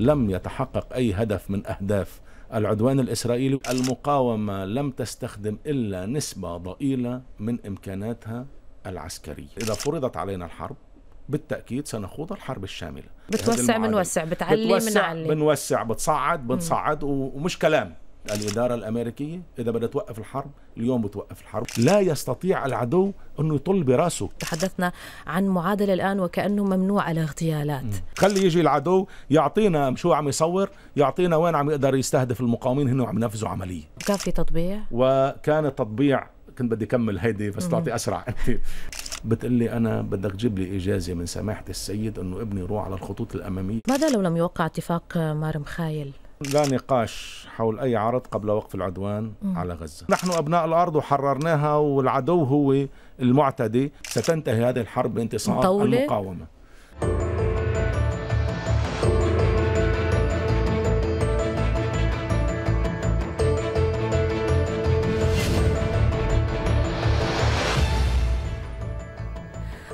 لم يتحقق أي هدف من أهداف العدوان الإسرائيلي المقاومة لم تستخدم إلا نسبة ضئيلة من إمكاناتها العسكرية إذا فرضت علينا الحرب بالتأكيد سنخوض الحرب الشاملة بتوسع بنوسع بتعلي بنوسع بنوسع بتصعد بنصعد ومش كلام الإدارة الأمريكية إذا بدها توقف الحرب اليوم بتوقف الحرب لا يستطيع العدو أنه يطل براسه تحدثنا عن معادلة الآن وكأنه ممنوع الاغتيالات مم. خلي يجي العدو يعطينا شو عم يصور يعطينا وين عم يقدر يستهدف المقاومين هنا وعم ينفذوا عملية كان في تطبيع؟ وكان تطبيع كنت بدي كمل هيدي بس تعطي أسرع أنت بتقلي أنا بدك تجيب لي إجازة من سماحة السيد أنه ابني يروح على الخطوط الأمامية ماذا لو لم يوقع اتفاق مارم خايل؟ لا نقاش حول أي عرض قبل وقف العدوان م. على غزة نحن أبناء الأرض وحررناها والعدو هو المعتدي ستنتهي هذه الحرب بانتصار المقاومة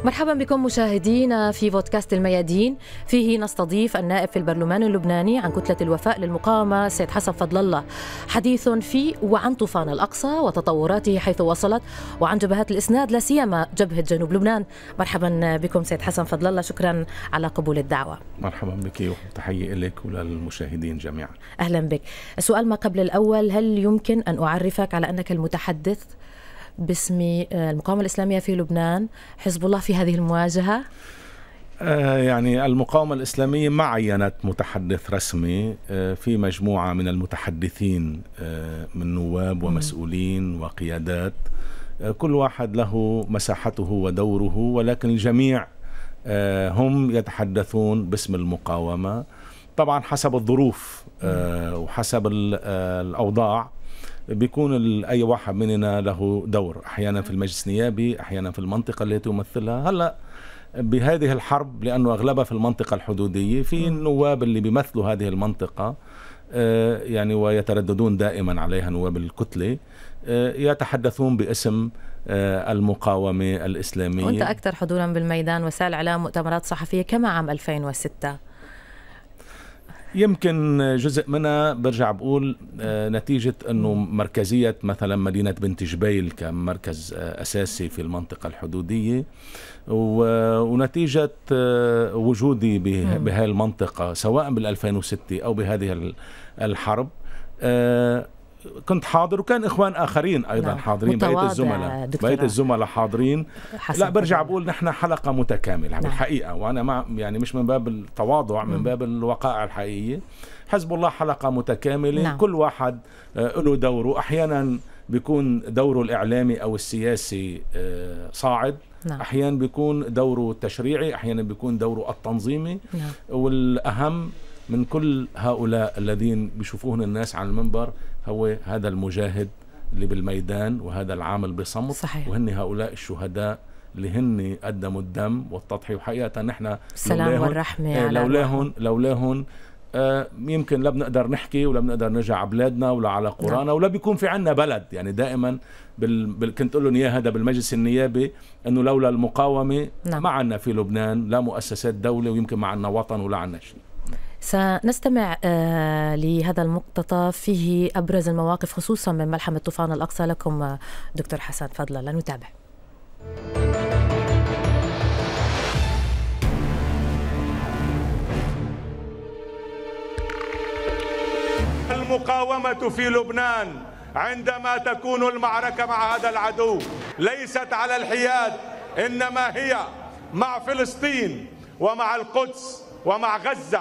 مرحبا بكم مشاهدينا في بودكاست الميادين فيه نستضيف النائب في البرلمان اللبناني عن كتلة الوفاء للمقاومة سيد حسن فضل الله حديث في وعن طوفان الأقصى وتطوراته حيث وصلت وعن جبهات الإسناد لا سيما جبهة جنوب لبنان مرحبا بكم سيد حسن فضل الله شكرا على قبول الدعوة مرحبا بك وتحية لك وللمشاهدين جميعا أهلا بك السؤال ما قبل الأول هل يمكن أن أعرفك على أنك المتحدث باسم آه، المقاومة الإسلامية في لبنان حزب الله في هذه المواجهة آه، يعني المقاومة الإسلامية ما عينت متحدث رسمي آه، في مجموعة من المتحدثين من نواب ومسؤولين وقيادات كل واحد له مساحته ودوره ولكن الجميع هم يتحدثون باسم المقاومة طبعا حسب الظروف وحسب الأوضاع بيكون اي واحد مننا له دور احيانا في المجلس النيابي احيانا في المنطقه التي يمثلها هلا بهذه الحرب لانه اغلبها في المنطقه الحدوديه في النواب اللي بيمثلوا هذه المنطقه آه، يعني ويترددون دائما عليها نواب الكتله آه، يتحدثون باسم آه، المقاومه الاسلاميه وانت اكثر حضورا بالميدان وسائل اعلام مؤتمرات صحفيه كما عام 2006 يمكن جزء منها برجع بقول آه، نتيجة أنه مركزية مثلا مدينة بنت جبيل كمركز آه، أساسي في المنطقة الحدودية ونتيجة آه، وجودي بهذه المنطقة سواء بال2006 أو بهذه الحرب كنت حاضر وكان اخوان اخرين ايضا نعم. حاضرين بقيه الزملاء بقيه الزملاء حاضرين حسن. لا برجع بقول نحن حلقه متكامله نعم. بالحقيقه وانا ما يعني مش من باب التواضع من م. باب الوقائع الحقيقيه حزب الله حلقه متكامله نعم. كل واحد آه، له دوره احيانا بيكون دوره الاعلامي او السياسي آه، صاعد نعم. احيانا بيكون دوره التشريعي احيانا بيكون دوره التنظيمي نعم. والاهم من كل هؤلاء الذين بيشوفوهن الناس على المنبر هو هذا المجاهد اللي بالميدان وهذا العامل بصمت صحيح. وهن هؤلاء الشهداء اللي هن قدموا الدم والتضحية وحقيقة نحن السلام والرحمة إيه لولاهن لولاهن آه يمكن لا بنقدر نحكي ولا بنقدر نرجع على بلادنا ولا على نعم. قرانا ولا بيكون في عنا بلد يعني دائما بال... بال... كنت اقول لهم اياه هذا بالمجلس النيابي انه لولا المقاومه نعم. ما عنا في لبنان لا مؤسسات دوله ويمكن ما عنا وطن ولا عنا شيء سنستمع آه، لهذا المقتطف فيه أبرز المواقف خصوصا من ملحمة طوفان الأقصى لكم آه، دكتور حسن فضلا لنتابع المقاومة في لبنان عندما تكون المعركة مع هذا العدو ليست على الحياد إنما هي مع فلسطين ومع القدس ومع غزة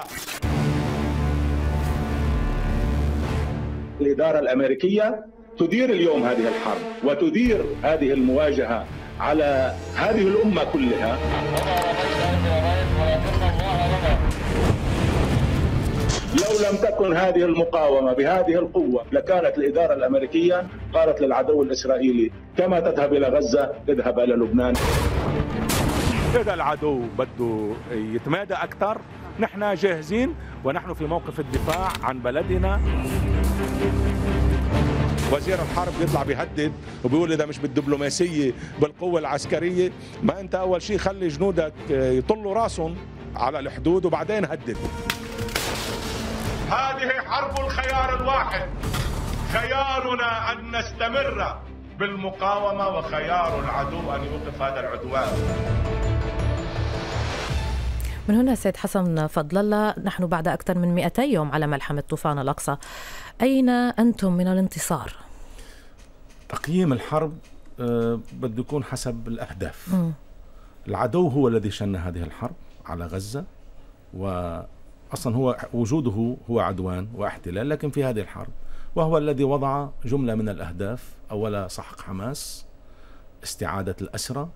الإدارة الأمريكية تدير اليوم هذه الحرب وتدير هذه المواجهة على هذه الأمة كلها لو لم تكن هذه المقاومة بهذه القوة لكانت الإدارة الأمريكية قالت للعدو الإسرائيلي كما تذهب إلى غزة اذهب إلى لبنان إذا العدو بده يتمادى أكثر نحن جاهزين ونحن في موقف الدفاع عن بلدنا وزير الحرب بيطلع بيهدد وبيقول اذا مش بالدبلوماسيه بالقوه العسكريه ما انت اول شيء خلي جنودك آه، يطلوا راسهم على الحدود وبعدين هدد هذه حرب الخيار الواحد خيارنا ان نستمر بالمقاومه وخيار العدو ان يوقف هذا العدوان من هنا سيد حسن فضل الله نحن بعد أكثر من 200 يوم على ملحمة طوفان الأقصى أين أنتم من الانتصار؟ تقييم الحرب آه، بده يكون حسب الأهداف م. العدو هو الذي شن هذه الحرب على غزة وأصلا هو وجوده هو عدوان واحتلال لكن في هذه الحرب وهو الذي وضع جملة من الأهداف أولا سحق حماس استعادة الأسرة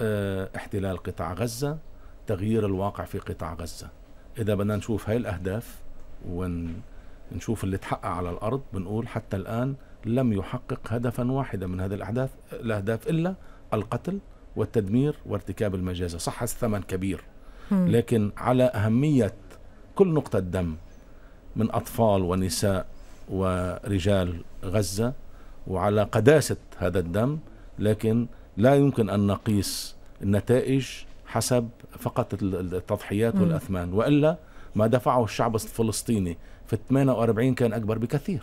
آه، احتلال قطاع غزة تغيير الواقع في قطاع غزة إذا بدنا نشوف هاي الأهداف ون نشوف اللي تحقق على الأرض بنقول حتى الآن لم يحقق هدفا واحدا من هذه الأحداث الأهداف إلا القتل والتدمير وارتكاب المجازر صح الثمن كبير لكن على أهمية كل نقطة دم من أطفال ونساء ورجال غزة وعلى قداسة هذا الدم لكن لا يمكن أن نقيس النتائج حسب فقط التضحيات والأثمان وإلا ما دفعه الشعب الفلسطيني في 48 كان أكبر بكثير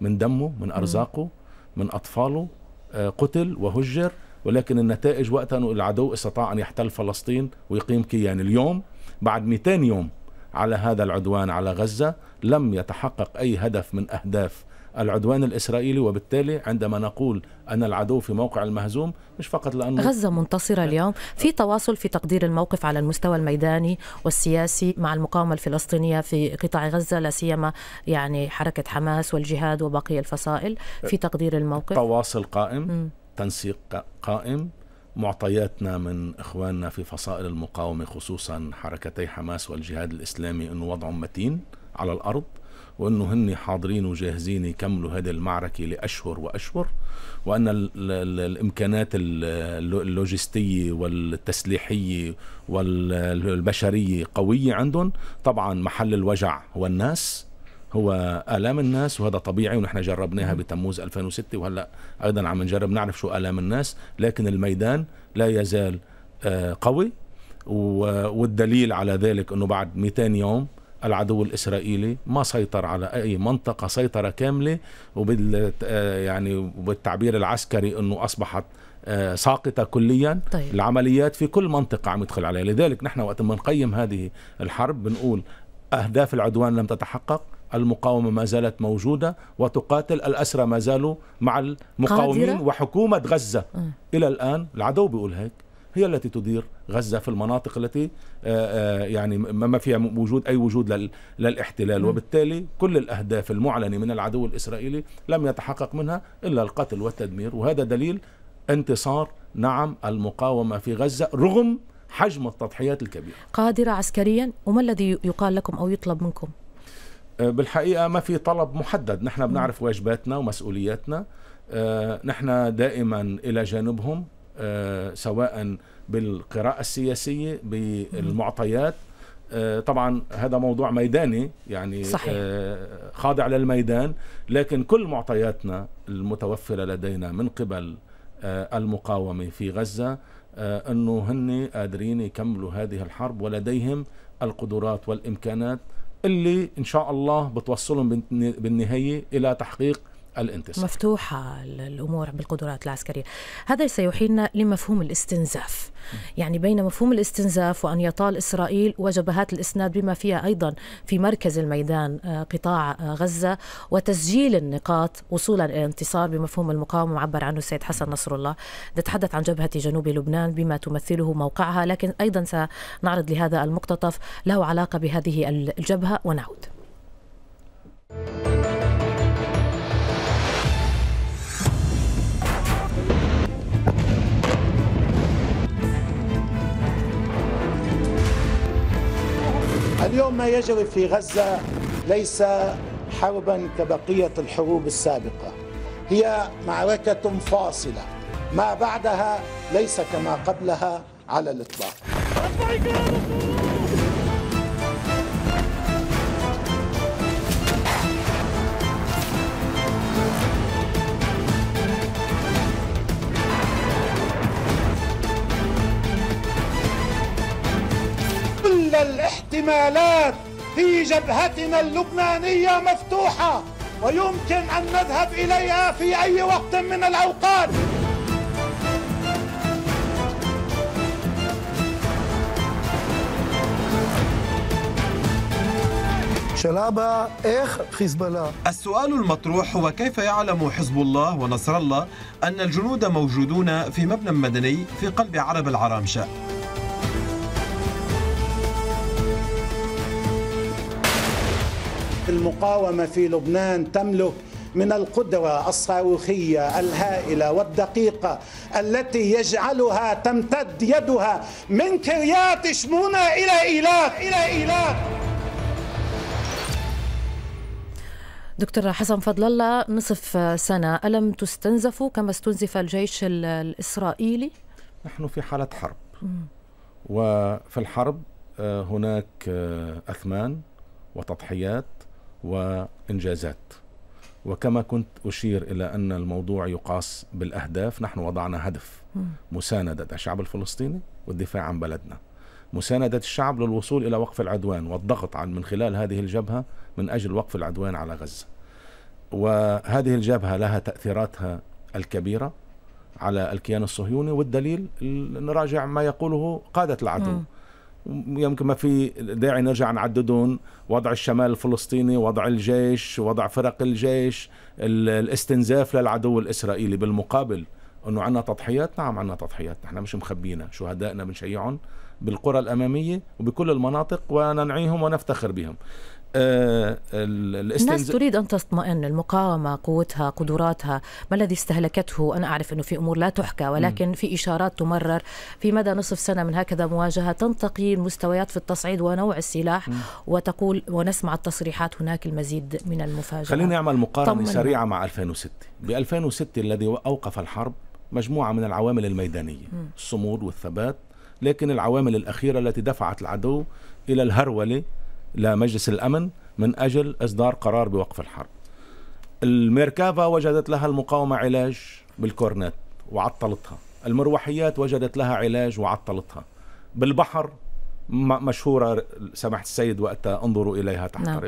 من دمه من أرزاقه من أطفاله آه، قتل وهجر ولكن النتائج وقتها أنه العدو استطاع أن يحتل فلسطين ويقيم كيان اليوم بعد 200 يوم على هذا العدوان على غزة لم يتحقق أي هدف من أهداف العدوان الإسرائيلي وبالتالي عندما نقول أن العدو في موقع المهزوم مش فقط لأنه غزة منتصرة اليوم في تواصل في تقدير الموقف على المستوى الميداني والسياسي مع المقاومة الفلسطينية في قطاع غزة لا سيما يعني حركة حماس والجهاد وباقي الفصائل في تقدير الموقف تواصل قائم تنسيق قائم معطياتنا من إخواننا في فصائل المقاومة خصوصا حركتي حماس والجهاد الإسلامي انه وضعهم متين على الأرض وانه هن حاضرين وجاهزين يكملوا هذه المعركه لاشهر واشهر وان الامكانات اللوجستيه والتسليحيه والبشريه قويه عندهم طبعا محل الوجع هو الناس هو آلام الناس وهذا طبيعي ونحن جربناها بتموز 2006 وهلا ايضا عم نجرب نعرف شو آلام الناس لكن الميدان لا يزال آه، قوي والدليل على ذلك انه بعد 200 يوم العدو الاسرائيلي ما سيطر على اي منطقه سيطره كامله وبال آه، يعني وبالتعبير العسكري انه اصبحت آه، ساقطة كليا طيب. العمليات في كل منطقة عم يدخل عليها لذلك نحن وقت ما نقيم هذه الحرب بنقول أهداف العدوان لم تتحقق المقاومة ما زالت موجودة وتقاتل الأسرى ما زالوا مع المقاومين قادرة. وحكومة غزة م. آه. إلى الآن العدو بيقول هيك هي التي تدير غزة في المناطق التي آه، آه، يعني ما فيها وجود أي وجود للاحتلال وبالتالي كل الأهداف المعلنة من العدو الإسرائيلي لم يتحقق منها إلا القتل والتدمير وهذا دليل انتصار نعم المقاومة في غزة رغم حجم التضحيات الكبيرة قادرة عسكريا وما الذي يقال لكم أو يطلب منكم؟ آه، بالحقيقة ما في طلب محدد نحن بنعرف واجباتنا ومسؤولياتنا نحن دائما إلى جانبهم آه، سواء بالقراءة السياسية بالمعطيات آه، طبعا هذا موضوع ميداني يعني صحيح. آه، خاضع للميدان لكن كل معطياتنا المتوفرة لدينا من قبل المقاومة في غزة أنه هن قادرين يكملوا هذه الحرب ولديهم القدرات والإمكانات اللي إن شاء الله بتوصلهم بالنهاية إلى تحقيق الانتصار مفتوحة الأمور بالقدرات العسكرية هذا سيحيلنا لمفهوم الاستنزاف يعني بين مفهوم الاستنزاف وأن يطال إسرائيل وجبهات الإسناد بما فيها أيضا في مركز الميدان آه، قطاع آه، غزة وتسجيل النقاط وصولا إلى انتصار بمفهوم المقاومة عبر عنه السيد حسن نصر الله نتحدث عن جبهة جنوب لبنان بما تمثله موقعها لكن أيضا سنعرض لهذا المقتطف له علاقة بهذه الجبهة ونعود اليوم ما يجري في غزة ليس حربا كبقية الحروب السابقة هي معركة فاصلة ما بعدها ليس كما قبلها على الإطلاق كل الاحتمالات في جبهتنا اللبنانية مفتوحة ويمكن أن نذهب إليها في أي وقت من الأوقات إخ حزب الله السؤال المطروح هو كيف يعلم حزب الله ونصر الله أن الجنود موجودون في مبنى مدني في قلب عرب العرامشة المقاومة في لبنان تملك من القدرة الصاروخية الهائلة والدقيقة التي يجعلها تمتد يدها من كريات شمونة إلى إيلات إلى إيلات دكتور حسن فضل الله نصف سنة ألم تستنزفوا كما استنزف الجيش الإسرائيلي؟ نحن في حالة حرب وفي الحرب آه، هناك آه، أثمان وتضحيات وإنجازات وكما كنت أشير إلى أن الموضوع يقاس بالأهداف نحن وضعنا هدف مساندة الشعب الفلسطيني والدفاع عن بلدنا مساندة الشعب للوصول إلى وقف العدوان والضغط عن من خلال هذه الجبهة من أجل وقف العدوان على غزة وهذه الجبهة لها تأثيراتها الكبيرة على الكيان الصهيوني والدليل نراجع ما يقوله قادة العدو م. يمكن ما في داعي نرجع نعددهم وضع الشمال الفلسطيني وضع الجيش وضع فرق الجيش الاستنزاف للعدو الإسرائيلي بالمقابل أنه عنا تضحيات نعم عنا تضحيات نحن مش مخبينا شهدائنا بنشيعهم بالقرى الأمامية وبكل المناطق وننعيهم ونفتخر بهم آه، الناس تريد ان تطمئن المقاومه قوتها قدراتها ما الذي استهلكته انا اعرف انه في امور لا تحكى ولكن في اشارات تمرر في مدى نصف سنه من هكذا مواجهه تنتقي المستويات في التصعيد ونوع السلاح وتقول ونسمع التصريحات هناك المزيد من المفاجات خليني اعمل مقارنه سريعه مع 2006 ب 2006 الذي اوقف الحرب مجموعه من العوامل الميدانيه الصمود والثبات لكن العوامل الاخيره التي دفعت العدو الى الهروله لمجلس الأمن من أجل إصدار قرار بوقف الحرب الميركافا وجدت لها المقاومة علاج بالكورنت وعطلتها المروحيات وجدت لها علاج وعطلتها بالبحر مشهورة سماحة السيد وقتها انظروا إليها تحت نعم.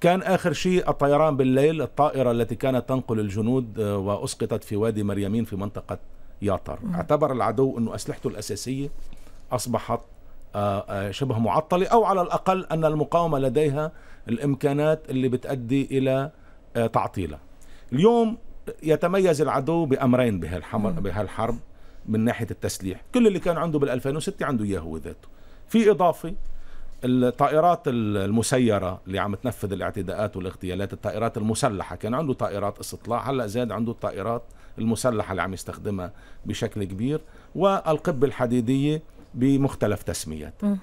كان آخر شيء الطيران بالليل الطائرة التي كانت تنقل الجنود آه، وأسقطت في وادي مريمين في منطقة ياطر نعم. اعتبر العدو أنه أسلحته الأساسية أصبحت آه، آه، شبه معطلة أو على الأقل أن المقاومة لديها الإمكانات اللي بتؤدي إلى آه، تعطيلها اليوم يتميز العدو بأمرين بهالحرب من ناحية التسليح كل اللي كان عنده بال2006 عنده إياه هو ذاته في إضافة الطائرات المسيرة اللي عم تنفذ الاعتداءات والاغتيالات الطائرات المسلحة كان عنده طائرات استطلاع هلأ زاد عنده الطائرات المسلحة اللي عم يستخدمها بشكل كبير والقبة الحديدية بمختلف تسمياته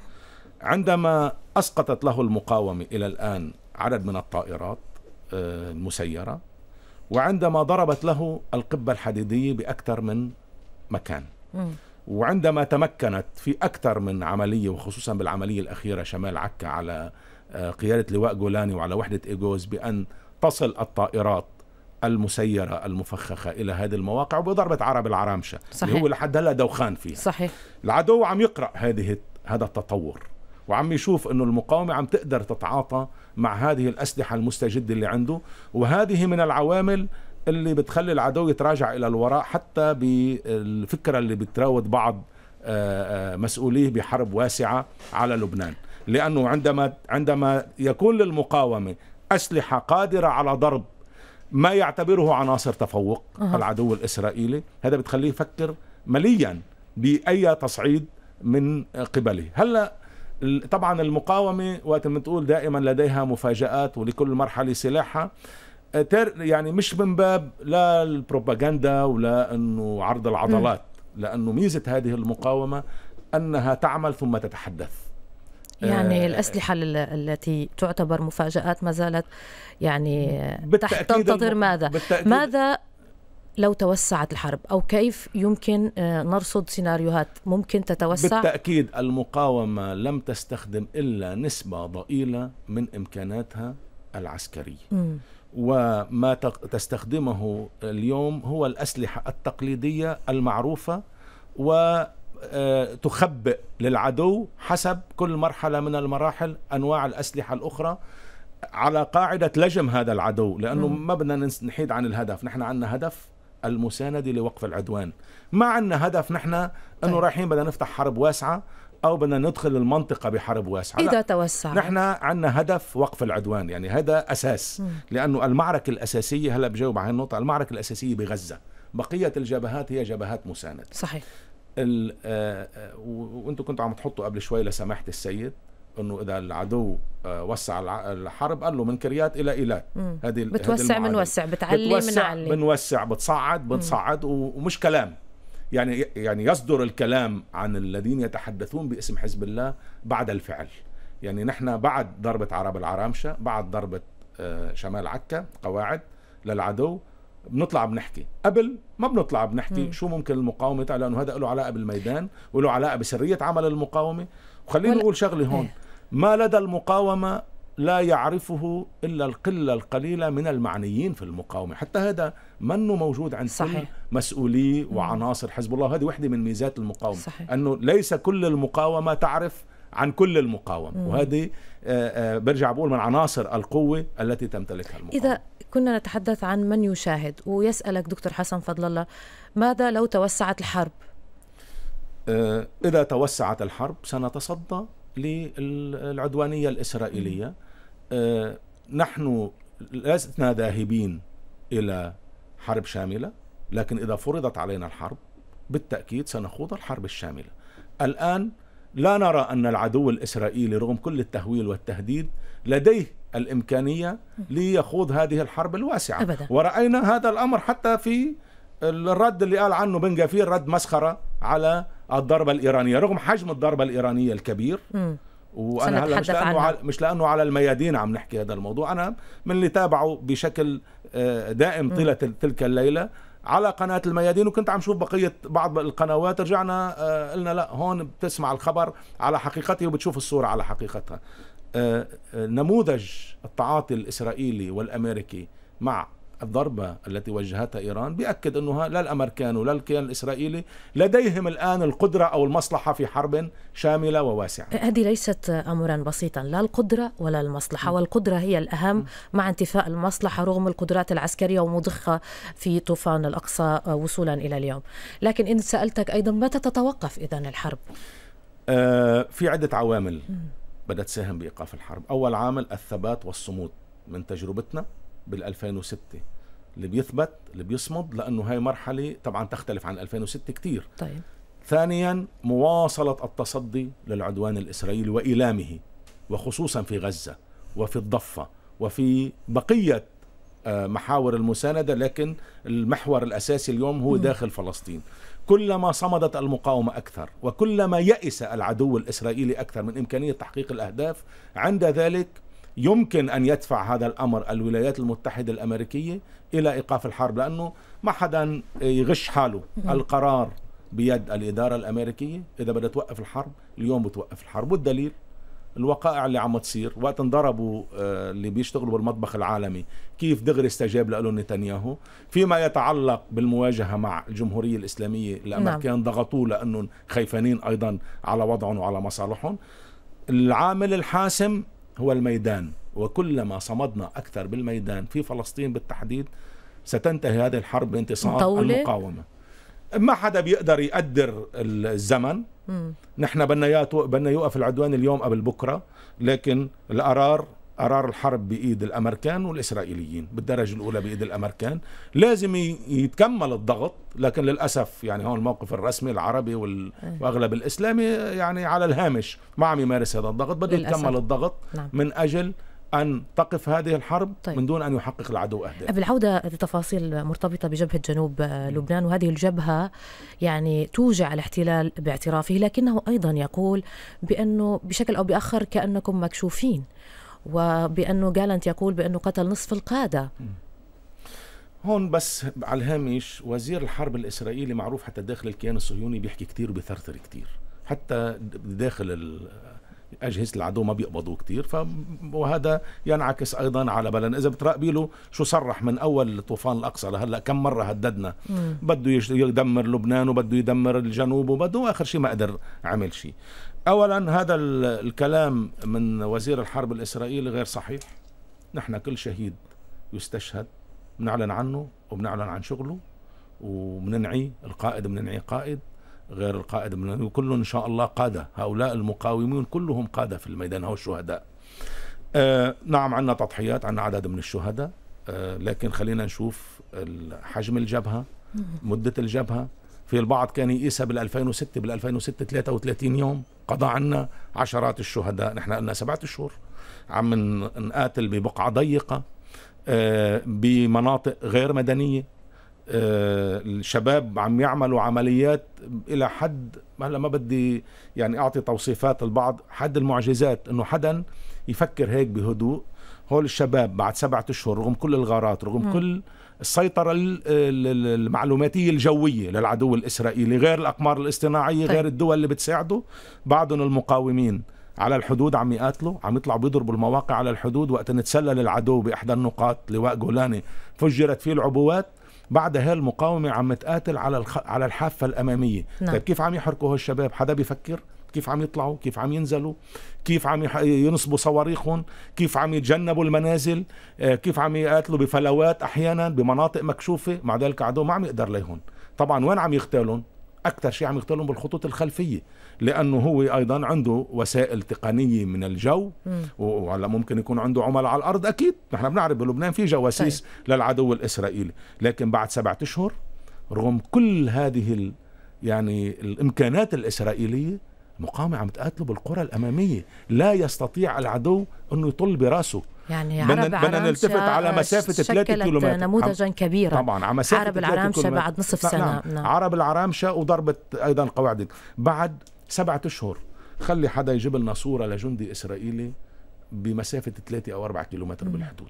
عندما أسقطت له المقاومة إلى الآن عدد من الطائرات آه، المسيرة وعندما ضربت له القبة الحديدية بأكثر من مكان وعندما تمكنت في أكثر من عملية وخصوصا بالعملية الأخيرة شمال عكا على آه، قيادة لواء جولاني وعلى وحدة إيجوز بأن تصل الطائرات المسيرة المفخخة إلى هذه المواقع وبضربة عرب العرامشة صحيح. اللي هو لحد هلا دوخان فيها صحيح العدو عم يقرأ هذه هذا التطور وعم يشوف انه المقاومه عم تقدر تتعاطى مع هذه الاسلحه المستجده اللي عنده وهذه من العوامل اللي بتخلي العدو يتراجع الى الوراء حتى بالفكره اللي بتراود بعض آه، آه، مسؤوليه بحرب واسعه على لبنان لانه عندما عندما يكون للمقاومه اسلحه قادره على ضرب ما يعتبره عناصر تفوق أه. العدو الإسرائيلي هذا بتخليه يفكر مليا بأي تصعيد من قبله هلأ طبعا المقاومة وقت ما تقول دائما لديها مفاجآت ولكل مرحلة سلاحها آه، يعني مش من باب لا البروباغندا ولا انه عرض العضلات لانه ميزه هذه المقاومه انها تعمل ثم تتحدث يعني آه، الأسلحة التي تعتبر مفاجآت ما زالت يعني تنتظر ماذا ماذا لو توسعت الحرب أو كيف يمكن آه، نرصد سيناريوهات ممكن تتوسع بالتأكيد المقاومة لم تستخدم إلا نسبة ضئيلة من إمكاناتها العسكرية م. وما تستخدمه اليوم هو الأسلحة التقليدية المعروفة و آه، تخبئ للعدو حسب كل مرحلة من المراحل أنواع الأسلحة الأخرى على قاعدة لجم هذا العدو لأنه ما بدنا نحيد عن الهدف نحن عندنا هدف المساندة لوقف العدوان ما عندنا هدف نحن أنه طيب. رايحين بدنا نفتح حرب واسعة أو بدنا ندخل المنطقة بحرب واسعة إذا توسع نحن عندنا هدف وقف العدوان يعني هذا أساس لأنه المعركة الأساسية هلأ بجاوب عن النقطة المعركة الأساسية بغزة بقية الجبهات هي جبهات مساندة صحيح آه، آه، وانتم كنتوا عم تحطوا قبل شوي لسماحه السيد انه اذا العدو آه، وسع الحرب قال له من كريات الى ايلات هذه بتوسع بنوسع بتعلي بنعلي بنوسع بتصعد بتصعد ومش كلام يعني يعني يصدر الكلام عن الذين يتحدثون باسم حزب الله بعد الفعل يعني نحن بعد ضربه عرب العرامشه بعد ضربه شمال عكا قواعد للعدو بنطلع بنحكي قبل ما بنطلع بنحكي مم. شو ممكن المقاومه تعمل لانه هذا له علاقه بالميدان وله علاقه بسريه عمل المقاومه وخلينا نقول شغله هون إيه. ما لدى المقاومه لا يعرفه الا القله القليله من المعنيين في المقاومه حتى هذا منه موجود عند صحيح. كل مسؤولي وعناصر حزب الله هذه وحده من ميزات المقاومه صحيح. انه ليس كل المقاومه تعرف عن كل المقاومة وهذه آه، آه، برجع بقول من عناصر القوة التي تمتلكها المقاومة إذا كنا نتحدث عن من يشاهد ويسألك دكتور حسن فضل الله ماذا لو توسعت الحرب؟ آه، إذا توسعت الحرب سنتصدى للعدوانية الإسرائيلية نحن لسنا ذاهبين إلى حرب شاملة لكن إذا فرضت علينا الحرب بالتأكيد سنخوض الحرب الشاملة الآن لا نرى أن العدو الإسرائيلي رغم كل التهويل والتهديد لديه الإمكانية ليخوض هذه الحرب الواسعة أبدا. ورأينا هذا الأمر حتى في الرد اللي قال عنه بن جافير رد مسخرة على الضربة الإيرانية رغم حجم الضربة الإيرانية الكبير م. وانا هلا مش لانه على مش لانه على الميادين عم نحكي هذا الموضوع انا من اللي تابعه بشكل آه، دائم طيله تلك الليله على قناة الميادين وكنت عم شوف بقية بعض القنوات رجعنا آه، قلنا لا هون بتسمع الخبر على حقيقته وبتشوف الصورة على حقيقتها آه، آه، نموذج التعاطي الإسرائيلي والأمريكي مع الضربة التي وجهتها إيران بيأكد أنه لا الأمريكان ولا الكيان الإسرائيلي لديهم الآن القدرة أو المصلحة في حرب شاملة وواسعة هذه ليست أمرا بسيطا لا القدرة ولا المصلحة والقدرة هي الأهم مع انتفاء المصلحة رغم القدرات العسكرية ومضخة في طوفان الأقصى وصولا إلى اليوم لكن إن سألتك أيضا متى تتوقف إذا الحرب؟ آه في عدة عوامل بدأت تساهم بإيقاف الحرب أول عامل الثبات والصمود من تجربتنا بال 2006 اللي بيثبت اللي بيصمد لانه هاي مرحله طبعا تختلف عن 2006 كثير طيب ثانيا مواصله التصدي للعدوان الاسرائيلي والامه وخصوصا في غزه وفي الضفه وفي بقيه آه، محاور المساندة لكن المحور الأساسي اليوم هو داخل فلسطين كلما صمدت المقاومة أكثر وكلما يئس العدو الإسرائيلي أكثر من إمكانية تحقيق الأهداف عند ذلك يمكن أن يدفع هذا الأمر الولايات المتحدة الأمريكية إلى إيقاف الحرب لأنه ما حدا يغش حاله القرار بيد الإدارة الأمريكية إذا بدها توقف الحرب اليوم بتوقف الحرب والدليل الوقائع اللي عم تصير وقت انضربوا آه، اللي بيشتغلوا بالمطبخ العالمي كيف دغري استجاب لهم نتنياهو فيما يتعلق بالمواجهة مع الجمهورية الإسلامية الأمريكان نعم. ضغطوه لأنهم خيفانين أيضا على وضعهم وعلى مصالحهم العامل الحاسم هو الميدان وكلما صمدنا أكثر بالميدان في فلسطين بالتحديد ستنتهي هذه الحرب بانتصار المقاومة ما حدا بيقدر يقدر الزمن مم. نحن بدنا بدنا يوقف العدوان اليوم قبل بكره لكن القرار قرار الحرب بايد الامريكان والاسرائيليين بالدرجه الاولى بايد الامريكان لازم يتكمل الضغط لكن للاسف يعني هون الموقف الرسمي العربي وال... واغلب الاسلامي يعني على الهامش ما عم يمارس هذا الضغط بده يتكمل الضغط نعم. من اجل أن تقف هذه الحرب طيب. من دون أن يحقق العدو أهدافه قبل لتفاصيل مرتبطة بجبهة جنوب آه، لبنان وهذه الجبهة يعني توجع الاحتلال باعترافه لكنه أيضا يقول بأنه بشكل أو بآخر كأنكم مكشوفين وبأنه جالنت يقول بأنه قتل نصف القادة هون بس على الهامش وزير الحرب الإسرائيلي معروف حتى داخل الكيان الصهيوني بيحكي كتير وبيثرثر كتير حتى داخل أجهزة العدو ما بيقبضوا كتير ف... وهذا ينعكس أيضا على بلن إذا بتراقبي له شو صرح من أول طوفان الأقصى لهلا كم مرة هددنا بده يدمر لبنان وبده يدمر الجنوب وبده آخر شيء ما قدر عمل شيء أولا هذا الكلام من وزير الحرب الإسرائيلي غير صحيح نحن كل شهيد يستشهد بنعلن عنه وبنعلن عن شغله وبننعيه القائد بننعيه قائد غير القائد من كله إن شاء الله قادة هؤلاء المقاومون كلهم قادة في الميدان هو الشهداء آه نعم عندنا تضحيات عندنا عدد من الشهداء آه لكن خلينا نشوف حجم الجبهة مدة الجبهة في البعض كان يقيسها بال 2006 بال 2006 33 يوم قضى عنا عشرات الشهداء نحن قلنا سبعة اشهر عم نقاتل ببقعة ضيقة آه، بمناطق غير مدنية آه، الشباب عم يعملوا عمليات الى حد هلا ما بدي يعني اعطي توصيفات البعض حد المعجزات انه حدا يفكر هيك بهدوء هول الشباب بعد سبعة اشهر رغم كل الغارات رغم م. كل السيطرة المعلوماتية الجوية للعدو الإسرائيلي غير الأقمار الاصطناعية طيب. غير الدول اللي بتساعده بعضهم المقاومين على الحدود عم يقاتلوا عم يطلعوا بيضربوا المواقع على الحدود وقت نتسلل العدو بإحدى النقاط لواء جولاني فجرت فيه العبوات بعدها المقاومة عم تقاتل على الخ... على الحافة الأمامية نعم. طيب كيف عم يحركوا هالشباب حدا بيفكر كيف عم يطلعوا كيف عم ينزلوا كيف عم ينصبوا صواريخهم كيف عم يتجنبوا المنازل آه، كيف عم يقاتلوا بفلوات احيانا بمناطق مكشوفه مع ذلك عدو ما عم يقدر ليهم طبعا وين عم يغتالهم اكثر شيء عم يغتالهم بالخطوط الخلفيه لانه هو ايضا عنده وسائل تقنيه من الجو وهلا ممكن يكون عنده عملاء على الارض اكيد نحن بنعرف بلبنان في جواسيس طيب. للعدو الاسرائيلي لكن بعد سبعة اشهر رغم كل هذه يعني الامكانات الاسرائيليه المقاومة عم تقاتله بالقرى الأمامية لا يستطيع العدو أنه يطل براسه يعني عرب بدنا نلتفت على مسافة 3 كيلومتر نموذجا كبيرا طبعا على مسافة عرب العرامشة بعد نصف سنة نعم. نعم. عرب العرامشة وضربت أيضا قواعد بعد سبعة أشهر خلي حدا يجيب لنا صورة لجندي إسرائيلي بمسافة 3 أو 4 كيلومتر بالحدود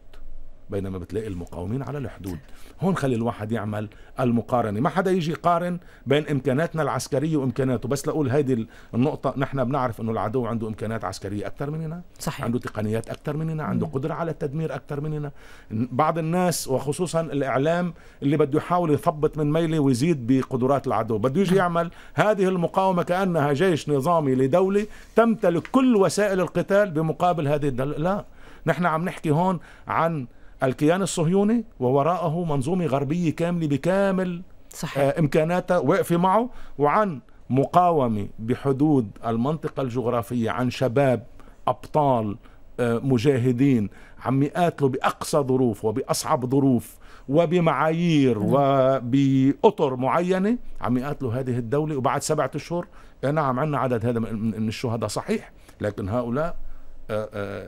بينما بتلاقي المقاومين على الحدود هون خلي الواحد يعمل المقارنه ما حدا يجي يقارن بين امكاناتنا العسكريه وامكاناته بس لاقول هذه النقطه نحن بنعرف انه العدو عنده امكانات عسكريه اكثر مننا صحيح. عنده تقنيات اكثر مننا عنده قدره على التدمير اكثر مننا بعض الناس وخصوصا الاعلام اللي بده يحاول يثبط من ميله ويزيد بقدرات العدو بده يجي يعمل هذه المقاومه كانها جيش نظامي لدوله تمتلك كل وسائل القتال بمقابل هذه الدل... لا نحن عم نحكي هون عن الكيان الصهيوني ووراءه منظومة غربية كاملة بكامل صحيح. آه، إمكاناتها وقف معه وعن مقاومة بحدود المنطقة الجغرافية عن شباب أبطال آه، مجاهدين عم يقاتلوا بأقصى ظروف وبأصعب ظروف وبمعايير وبأطر معينة عم يقاتلوا هذه الدولة وبعد سبعة أشهر آه، نعم عندنا عدد هذا من الشهداء صحيح لكن هؤلاء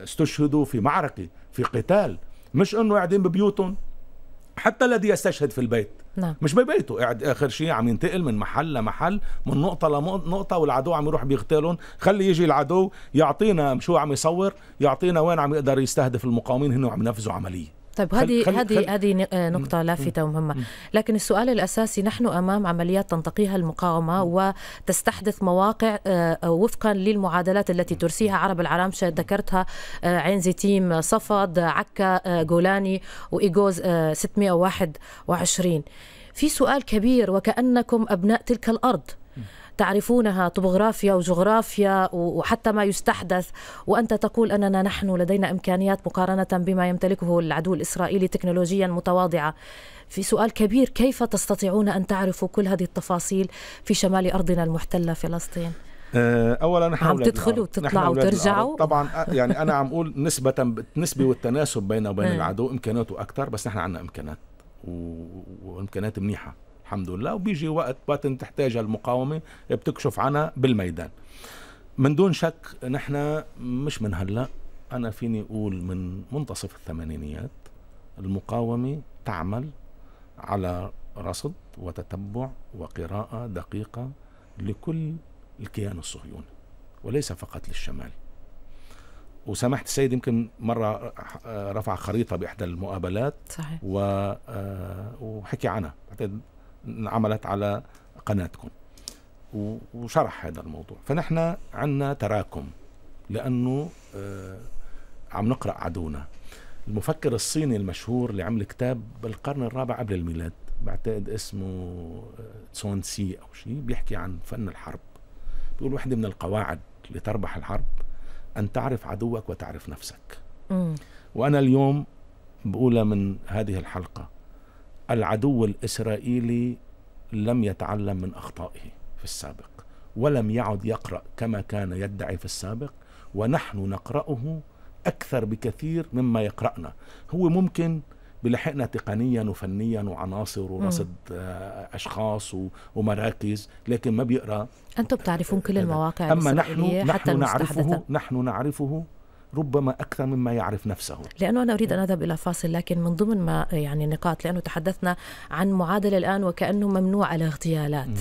استشهدوا في معركة في قتال مش انه قاعدين ببيوتهم حتى الذي يستشهد في البيت نعم. مش ببيته قاعد اخر شيء عم ينتقل من محل لمحل من نقطه لنقطه والعدو عم يروح بيغتالهم خلي يجي العدو يعطينا شو عم يصور يعطينا وين عم يقدر يستهدف المقاومين هن وعم ينفذوا عمليه طيب هذه هذه هذه آه، نقطة لافتة ومهمة، لكن السؤال الأساسي نحن أمام عمليات تنطقيها المقاومة وتستحدث مواقع آه، آه، وفقا للمعادلات التي ترسيها عرب العرامشة ذكرتها عين زيتيم صفد عكا جولاني وإيجوز 621 في سؤال كبير وكأنكم أبناء تلك الأرض تعرفونها طبوغرافيا وجغرافيا وحتى ما يستحدث وأنت تقول أننا نحن لدينا إمكانيات مقارنة بما يمتلكه العدو الإسرائيلي تكنولوجيا متواضعة في سؤال كبير كيف تستطيعون أن تعرفوا كل هذه التفاصيل في شمال أرضنا المحتلة فلسطين؟ آه، اولا نحن عم تدخلوا وتطلعوا وترجعوا طبعا آه، يعني انا عم اقول نسبه بالنسبه والتناسب بيننا وبين نعم. العدو امكاناته اكثر بس نحن عندنا امكانات وامكانات منيحه الحمد لله وبيجي وقت وقت تحتاجها المقاومة بتكشف عنها بالميدان من دون شك نحن مش من هلأ أنا فيني أقول من منتصف الثمانينيات المقاومة تعمل على رصد وتتبع وقراءة دقيقة لكل الكيان الصهيوني وليس فقط للشمال وسمحت السيد يمكن مرة رفع خريطة بإحدى المقابلات صحيح. آه، وحكي عنها انعملت على قناتكم وشرح هذا الموضوع فنحن عندنا تراكم لأنه آه، عم نقرأ عدونا المفكر الصيني المشهور اللي عمل كتاب بالقرن الرابع قبل الميلاد بعتقد اسمه آه، تسونسي أو شيء بيحكي عن فن الحرب بيقول واحدة من القواعد لتربح الحرب أن تعرف عدوك وتعرف نفسك م. وأنا اليوم بقولها من هذه الحلقة العدو الاسرائيلي لم يتعلم من اخطائه في السابق ولم يعد يقرا كما كان يدعي في السابق ونحن نقراه اكثر بكثير مما يقرانا هو ممكن بلحقنا تقنيا وفنيا وعناصر ورصد آه، اشخاص ومراكز لكن ما بيقرا انتم بتعرفون كل المواقع اما نحن نحن حتى نعرفه نحن نعرفه ربما اكثر مما يعرف نفسه لانه انا اريد ان اذهب الى فاصل لكن من ضمن ما يعني نقاط لانه تحدثنا عن معادله الان وكانه ممنوع الاغتيالات م.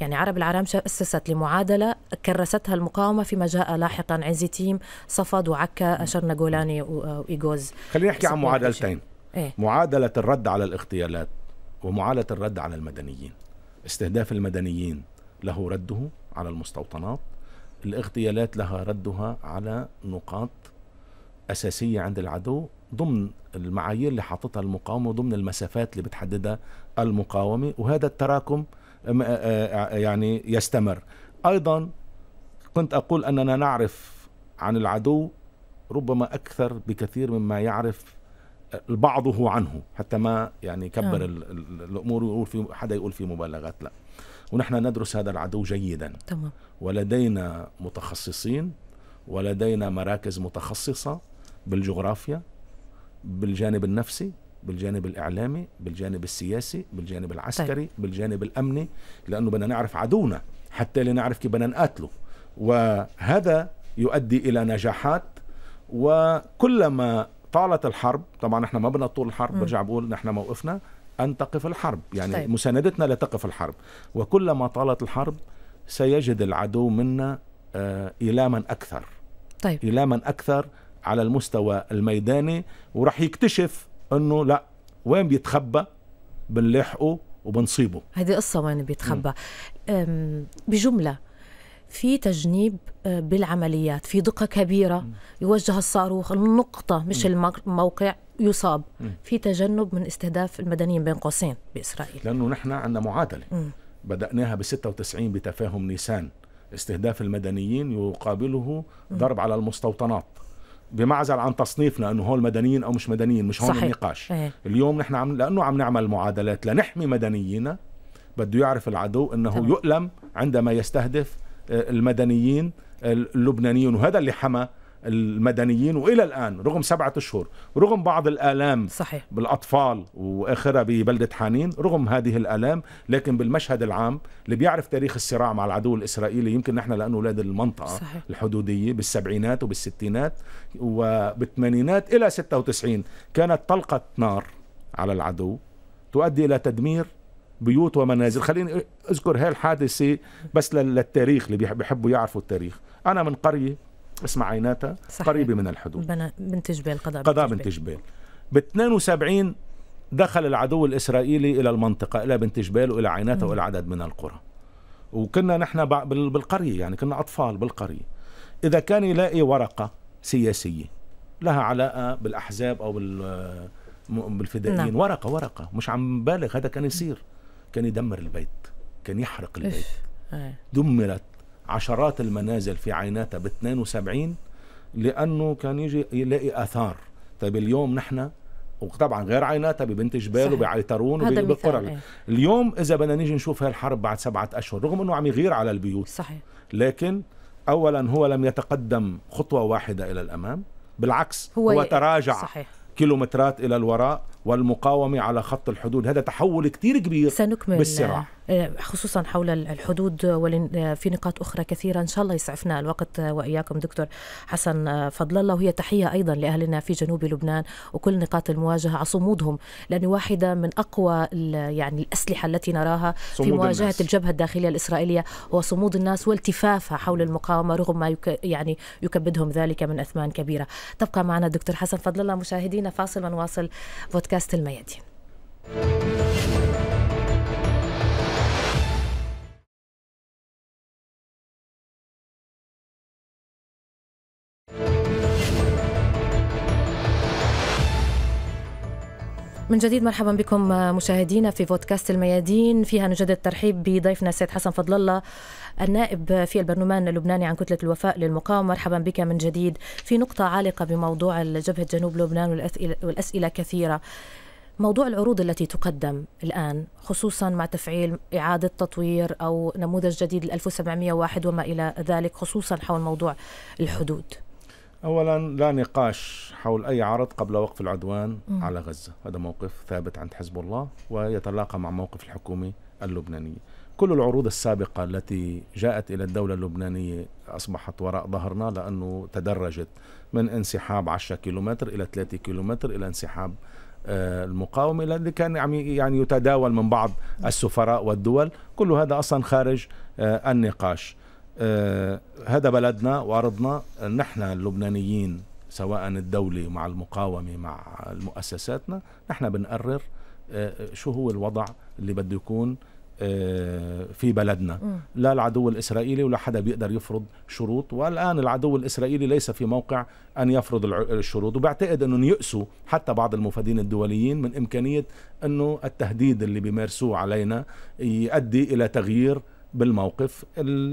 يعني عرب العرام أسست لمعادلة كرستها المقاومة فيما جاء لاحقا عزي تيم صفد وعكا أشرنا جولاني وإيغوز خلينا نحكي عن معادلتين إيه؟ معادلة الرد على الاغتيالات ومعادلة الرد على المدنيين استهداف المدنيين له رده على المستوطنات الاغتيالات لها ردها على نقاط أساسية عند العدو ضمن المعايير اللي حاططها المقاومة وضمن المسافات اللي بتحددها المقاومة وهذا التراكم يعني يستمر أيضا كنت أقول أننا نعرف عن العدو ربما أكثر بكثير مما يعرف بعضه عنه حتى ما يعني كبر آه. الأمور ويقول في حدا يقول في مبالغات لا ونحن ندرس هذا العدو جيدا تمام. ولدينا متخصصين ولدينا مراكز متخصصة بالجغرافيا بالجانب النفسي بالجانب الإعلامي بالجانب السياسي بالجانب العسكري طيب. بالجانب الأمني لأنه بدنا نعرف عدونا حتى لنعرف كيف بدنا نقاتله وهذا يؤدي إلى نجاحات وكلما طالت الحرب طبعا احنا ما بدنا طول الحرب برجع بقول نحن موقفنا أن تقف الحرب يعني طيب. مساندتنا لتقف الحرب وكلما طالت الحرب سيجد العدو منا آه، إيلاما أكثر طيب. إيلاما أكثر على المستوى الميداني وراح يكتشف انه لا وين بيتخبى بنلاحقه وبنصيبه هذه قصه وين بيتخبى بجمله في تجنيب أه، بالعمليات في دقة كبيرة يوجه الصاروخ النقطة مش الموقع يصاب في تجنب من استهداف المدنيين بين قوسين بإسرائيل لأنه نحن عندنا معادلة بدأناها ب 96 بتفاهم نيسان استهداف المدنيين يقابله ضرب على المستوطنات بمعزل عن تصنيفنا انه هول مدنيين او مش مدنيين مش هون صحيح. النقاش ايه. اليوم نحن عم لانه عم نعمل معادلات لنحمي مدنيينا بده يعرف العدو انه طبعا. يؤلم عندما يستهدف آه، المدنيين اللبنانيين وهذا اللي حمى المدنيين والى الان رغم سبعه اشهر رغم بعض الالام صحيح. بالاطفال واخرها ببلده حنين رغم هذه الالام لكن بالمشهد العام اللي بيعرف تاريخ الصراع مع العدو الاسرائيلي يمكن نحن لانه اولاد المنطقه صحيح. الحدوديه بالسبعينات وبالستينات وبالثمانينات الى 96 كانت طلقه نار على العدو تؤدي الى تدمير بيوت ومنازل خليني اذكر هالحادثه بس للتاريخ اللي بيحبوا يعرفوا التاريخ انا من قريه اسمها عيناتها صحيح. قريبه من الحدود بنا بنت جبال قضاء, قضاء بنت جبال ب 72 دخل العدو الاسرائيلي الى المنطقه الى بنت جبال والى عيناتها والى عدد من القرى وكنا نحن بالقريه يعني كنا اطفال بالقريه اذا كان يلاقي ورقه سياسيه لها علاقه بالاحزاب او بالفدائيين نعم. ورقه ورقه مش عم بالغ هذا كان يصير كان يدمر البيت كان يحرق البيت إيه. دمرت عشرات المنازل في عيناتها ب 72 لانه كان يجي يلاقي اثار طيب اليوم نحن وطبعا غير عيناتها ببنت جبال وبعيترون وبالقرى ايه. اليوم اذا بدنا نيجي نشوف هالحرب بعد سبعة اشهر رغم انه عم يغير على البيوت صحيح لكن اولا هو لم يتقدم خطوه واحده الى الامام بالعكس هو, هو تراجع صحيح. كيلومترات الى الوراء والمقاومه على خط الحدود هذا تحول كثير كبير سنكمل بالصراع آه، خصوصا حول الحدود آه، وفي آه، نقاط أخرى كثيرة إن شاء الله يسعفنا الوقت وإياكم دكتور حسن فضل الله وهي تحية أيضا لأهلنا في جنوب لبنان وكل نقاط المواجهة على صمودهم لأن واحدة من أقوى يعني الأسلحة التي نراها في مواجهة الناس. الجبهة الداخلية الإسرائيلية هو صمود الناس والتفافها حول المقاومة رغم ما يك يعني يكبدهم ذلك من أثمان كبيرة تبقى معنا دكتور حسن فضل الله مشاهدينا فاصل ونواصل بودكاست الميادين من جديد مرحبا بكم مشاهدينا في بودكاست الميادين فيها نجدد الترحيب بضيفنا السيد حسن فضل الله النائب في البرلمان اللبناني عن كتلة الوفاء للمقاومة مرحبا بك من جديد في نقطة عالقة بموضوع جبهة جنوب لبنان والأسئلة كثيرة موضوع العروض التي تقدم الآن خصوصا مع تفعيل إعادة تطوير أو نموذج جديد ل 1701 وما إلى ذلك خصوصا حول موضوع الحدود اولا لا نقاش حول اي عرض قبل وقف العدوان م. على غزه هذا موقف ثابت عند حزب الله ويتلاقى مع موقف الحكومه اللبنانيه كل العروض السابقة التي جاءت إلى الدولة اللبنانية أصبحت وراء ظهرنا لأنه تدرجت من انسحاب 10 كيلومتر إلى 3 كيلومتر إلى انسحاب آه، المقاومة الذي كان يعني, يعني يتداول من بعض السفراء والدول كل هذا أصلا خارج آه، النقاش آه، هذا بلدنا وأرضنا نحن اللبنانيين سواء الدولة مع المقاومة مع مؤسساتنا نحن بنقرر آه، شو هو الوضع اللي بده يكون آه، في بلدنا لا العدو الإسرائيلي ولا حدا بيقدر يفرض شروط والآن العدو الإسرائيلي ليس في موقع أن يفرض الشروط وبعتقد أنهم يأسوا حتى بعض المفادين الدوليين من إمكانية أنه التهديد اللي بيمارسوه علينا يؤدي إلى تغيير بالموقف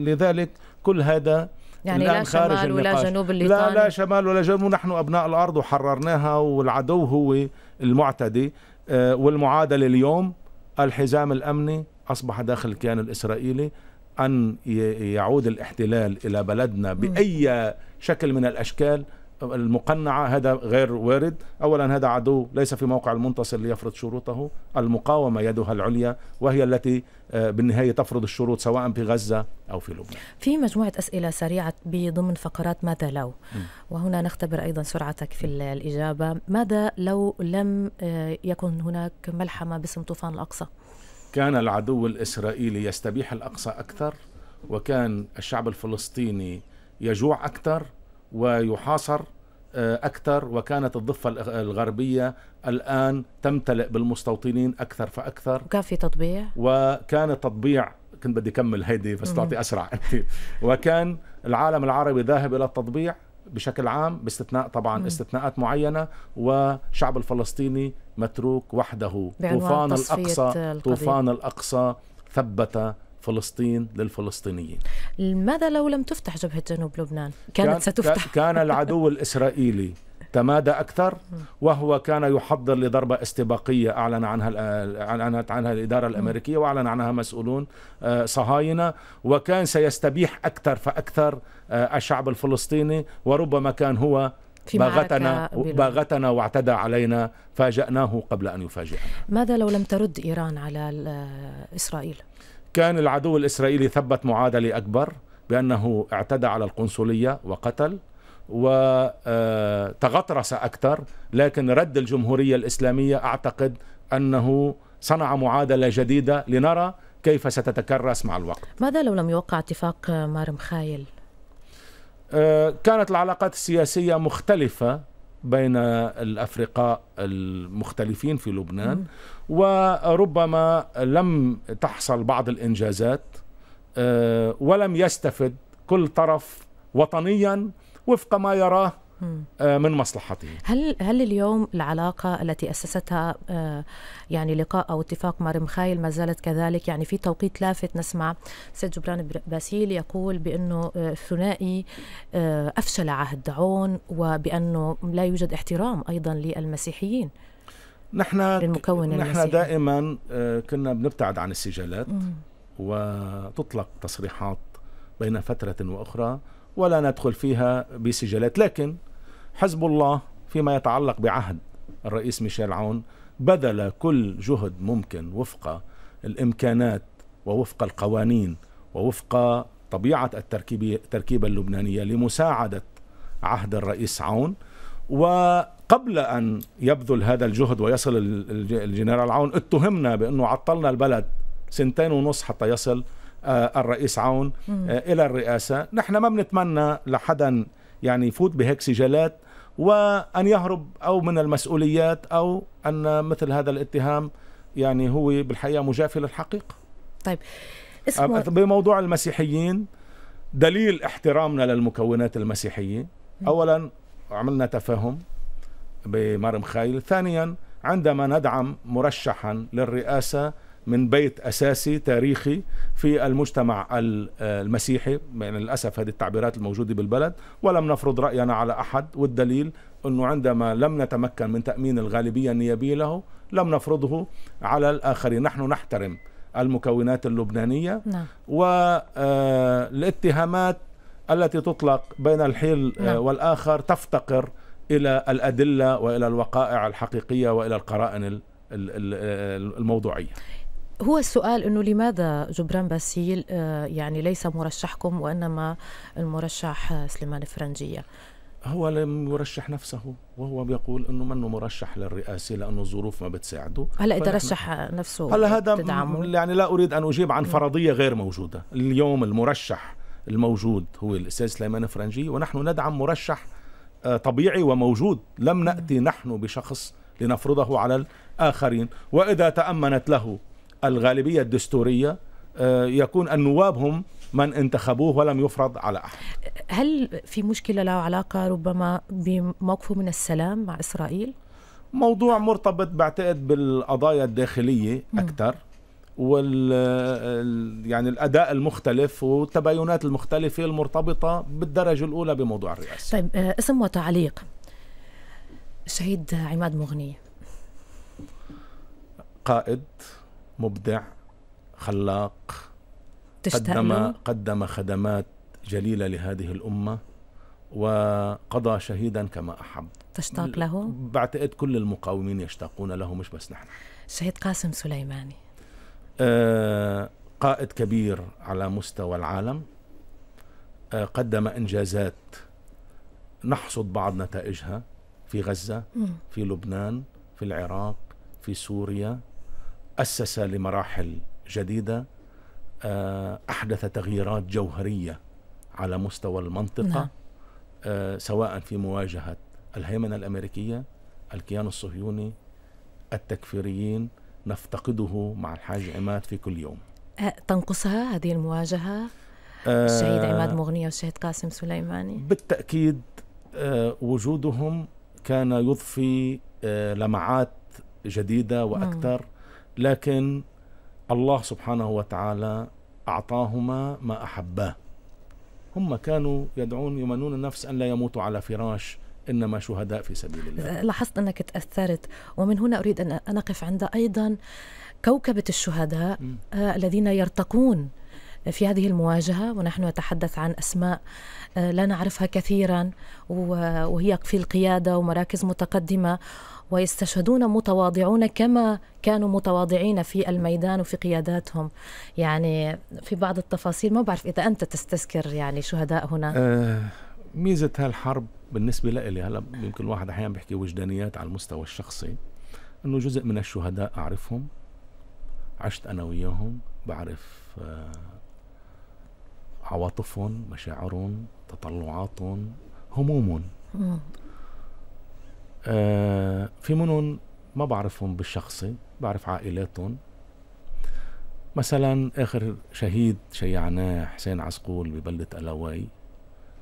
لذلك كل هذا يعني لا خارج شمال النقاش. ولا جنوب اللي لا لا شمال ولا جنوب نحن أبناء الأرض وحررناها والعدو هو المعتدي آه، والمعادلة اليوم الحزام الأمني أصبح داخل الكيان الإسرائيلي أن يعود الاحتلال إلى بلدنا بأي شكل من الأشكال المقنعة هذا غير وارد أولا هذا عدو ليس في موقع المنتصر ليفرض شروطه المقاومة يدها العليا وهي التي آه، بالنهاية تفرض الشروط سواء في غزة أو في لبنان في مجموعة أسئلة سريعة بضمن فقرات ماذا لو وهنا نختبر أيضا سرعتك في الإجابة ماذا لو لم آه، يكن هناك ملحمة باسم طوفان الأقصى كان العدو الإسرائيلي يستبيح الأقصى أكثر وكان الشعب الفلسطيني يجوع أكثر ويحاصر آه، أكثر وكانت الضفة الغربية الآن تمتلئ بالمستوطنين أكثر فأكثر وكان في تطبيع؟ وكان تطبيع كنت بدي أكمل هيدي بس تعطي أسرع أنت وكان العالم العربي ذاهب إلى التطبيع بشكل عام باستثناء طبعا مم. استثناءات معينة وشعب الفلسطيني متروك وحده طوفان الأقصى القضية. طوفان الأقصى ثبت فلسطين للفلسطينيين ماذا لو لم تفتح جبهة جنوب لبنان؟ كانت كان ستفتح كان العدو الإسرائيلي تمادى أكثر وهو كان يحضر لضربة استباقية أعلن عنها أعلنت عنها الإدارة الأمريكية وأعلن عنها مسؤولون آه، صهاينة وكان سيستبيح أكثر فأكثر آه، الشعب الفلسطيني وربما كان هو باغتنا باغتنا واعتدى علينا فاجأناه قبل أن يفاجئنا ماذا لو لم ترد إيران على آه، إسرائيل؟ كان العدو الإسرائيلي ثبت معادلة أكبر بأنه اعتدى على القنصلية وقتل وتغطرس آه، أكثر لكن رد الجمهورية الإسلامية أعتقد أنه صنع معادلة جديدة لنرى كيف ستتكرس مع الوقت ماذا لو لم يوقع اتفاق مارم خايل؟ آه، كانت العلاقات السياسية مختلفة بين الأفرقاء المختلفين في لبنان م. وربما لم تحصل بعض الانجازات آه، ولم يستفد كل طرف وطنيا وفق ما يراه آه، من مصلحته هل هل اليوم العلاقه التي اسستها آه، يعني لقاء او اتفاق مارم خايل ما زالت كذلك يعني في توقيت لافت نسمع سيد جبران باسيل يقول بانه الثنائي افشل عهد دعون وبانه لا يوجد احترام ايضا للمسيحيين نحن المكون نحن المسيحي. دائما آه، كنا بنبتعد عن السجالات مم. وتطلق تصريحات بين فترة وأخرى ولا ندخل فيها بسجالات لكن حزب الله فيما يتعلق بعهد الرئيس ميشيل عون بذل كل جهد ممكن وفق الإمكانات ووفق القوانين ووفق طبيعة التركيبة اللبنانية لمساعدة عهد الرئيس عون و قبل أن يبذل هذا الجهد ويصل الجنرال عون اتهمنا بأنه عطلنا البلد سنتين ونص حتى يصل آه، الرئيس عون آه، إلى الرئاسة نحن ما بنتمنى لحدا يعني يفوت بهيك سجالات وأن يهرب أو من المسؤوليات أو أن مثل هذا الاتهام يعني هو بالحقيقة مجافي للحقيقة طيب آه، اسمه... بموضوع المسيحيين دليل احترامنا للمكونات المسيحية أولا عملنا تفاهم بمرم خايل ثانيا عندما ندعم مرشحا للرئاسة من بيت أساسي تاريخي في المجتمع المسيحي يعني للأسف هذه التعبيرات الموجودة بالبلد ولم نفرض رأينا على أحد والدليل أنه عندما لم نتمكن من تأمين الغالبية النيابية له لم نفرضه على الآخرين نحن نحترم المكونات اللبنانية نعم. والاتهامات آه، التي تطلق بين الحيل آه، نعم. والآخر تفتقر الى الادله والى الوقائع الحقيقيه والى القرائن الموضوعيه هو السؤال انه لماذا جبران باسيل آه، يعني ليس مرشحكم وانما المرشح سليمان فرنجيه هو لم يرشح نفسه وهو بيقول انه منه مرشح للرئاسه لانه الظروف ما بتساعده هلا اذا رشح نفسه هلا هذا تدعمه. يعني لا اريد ان اجيب عن فرضيه غير موجوده اليوم المرشح الموجود هو الاستاذ سليمان فرنجي ونحن ندعم مرشح طبيعي وموجود لم نأتي نحن بشخص لنفرضه على الآخرين وإذا تأمنت له الغالبية الدستورية آه، يكون النواب هم من انتخبوه ولم يفرض على أحد هل في مشكلة له علاقة ربما بموقفه من السلام مع إسرائيل؟ موضوع مرتبط بعتقد بالقضايا الداخلية أكثر وال يعني الاداء المختلف والتباينات المختلفه المرتبطه بالدرجه الاولى بموضوع الرئاسه. طيب آه، اسم وتعليق شهيد عماد مغني قائد مبدع خلاق قدم قدم خدمات جليله لهذه الامه وقضى شهيدا كما احب تشتاق له؟ بعتقد كل المقاومين يشتاقون له مش بس نحن شهيد قاسم سليماني آه، قائد كبير على مستوى العالم آه، قدم إنجازات نحصد بعض نتائجها في غزة في لبنان في العراق في سوريا أسس لمراحل جديدة آه، أحدث تغييرات جوهرية على مستوى المنطقة نعم. سواء في مواجهة الهيمنة الأمريكية الكيان الصهيوني التكفيريين نفتقده مع الحاج عماد في كل يوم أه، تنقصها هذه المواجهة أه، الشهيد عماد مغنية والشهيد قاسم سليماني بالتأكيد أه، وجودهم كان يضفي لمعات جديدة وأكثر لكن الله سبحانه وتعالى أعطاهما ما أحباه هم كانوا يدعون يمنون النفس أن لا يموتوا على فراش إنما شهداء في سبيل الله لاحظت أنك تأثرت ومن هنا أريد أن أقف عند أيضا كوكبة الشهداء م. آه، الذين يرتقون في هذه المواجهة ونحن نتحدث عن أسماء آه، لا نعرفها كثيرا وهي في القيادة ومراكز متقدمة ويستشهدون متواضعون كما كانوا متواضعين في الميدان وفي قياداتهم يعني في بعض التفاصيل ما بعرف إذا أنت تستذكر يعني شهداء هنا أه ميزة هالحرب بالنسبة لإلي هلا يمكن الواحد أحيانا بيحكي وجدانيات على المستوى الشخصي إنه جزء من الشهداء أعرفهم عشت أنا وياهم بعرف آه، عواطفهم مشاعرهم تطلعاتهم همومهم آه في منهم ما بعرفهم بالشخصي بعرف عائلاتهم مثلا آخر شهيد شيعناه حسين عسقول ببلدة الاوي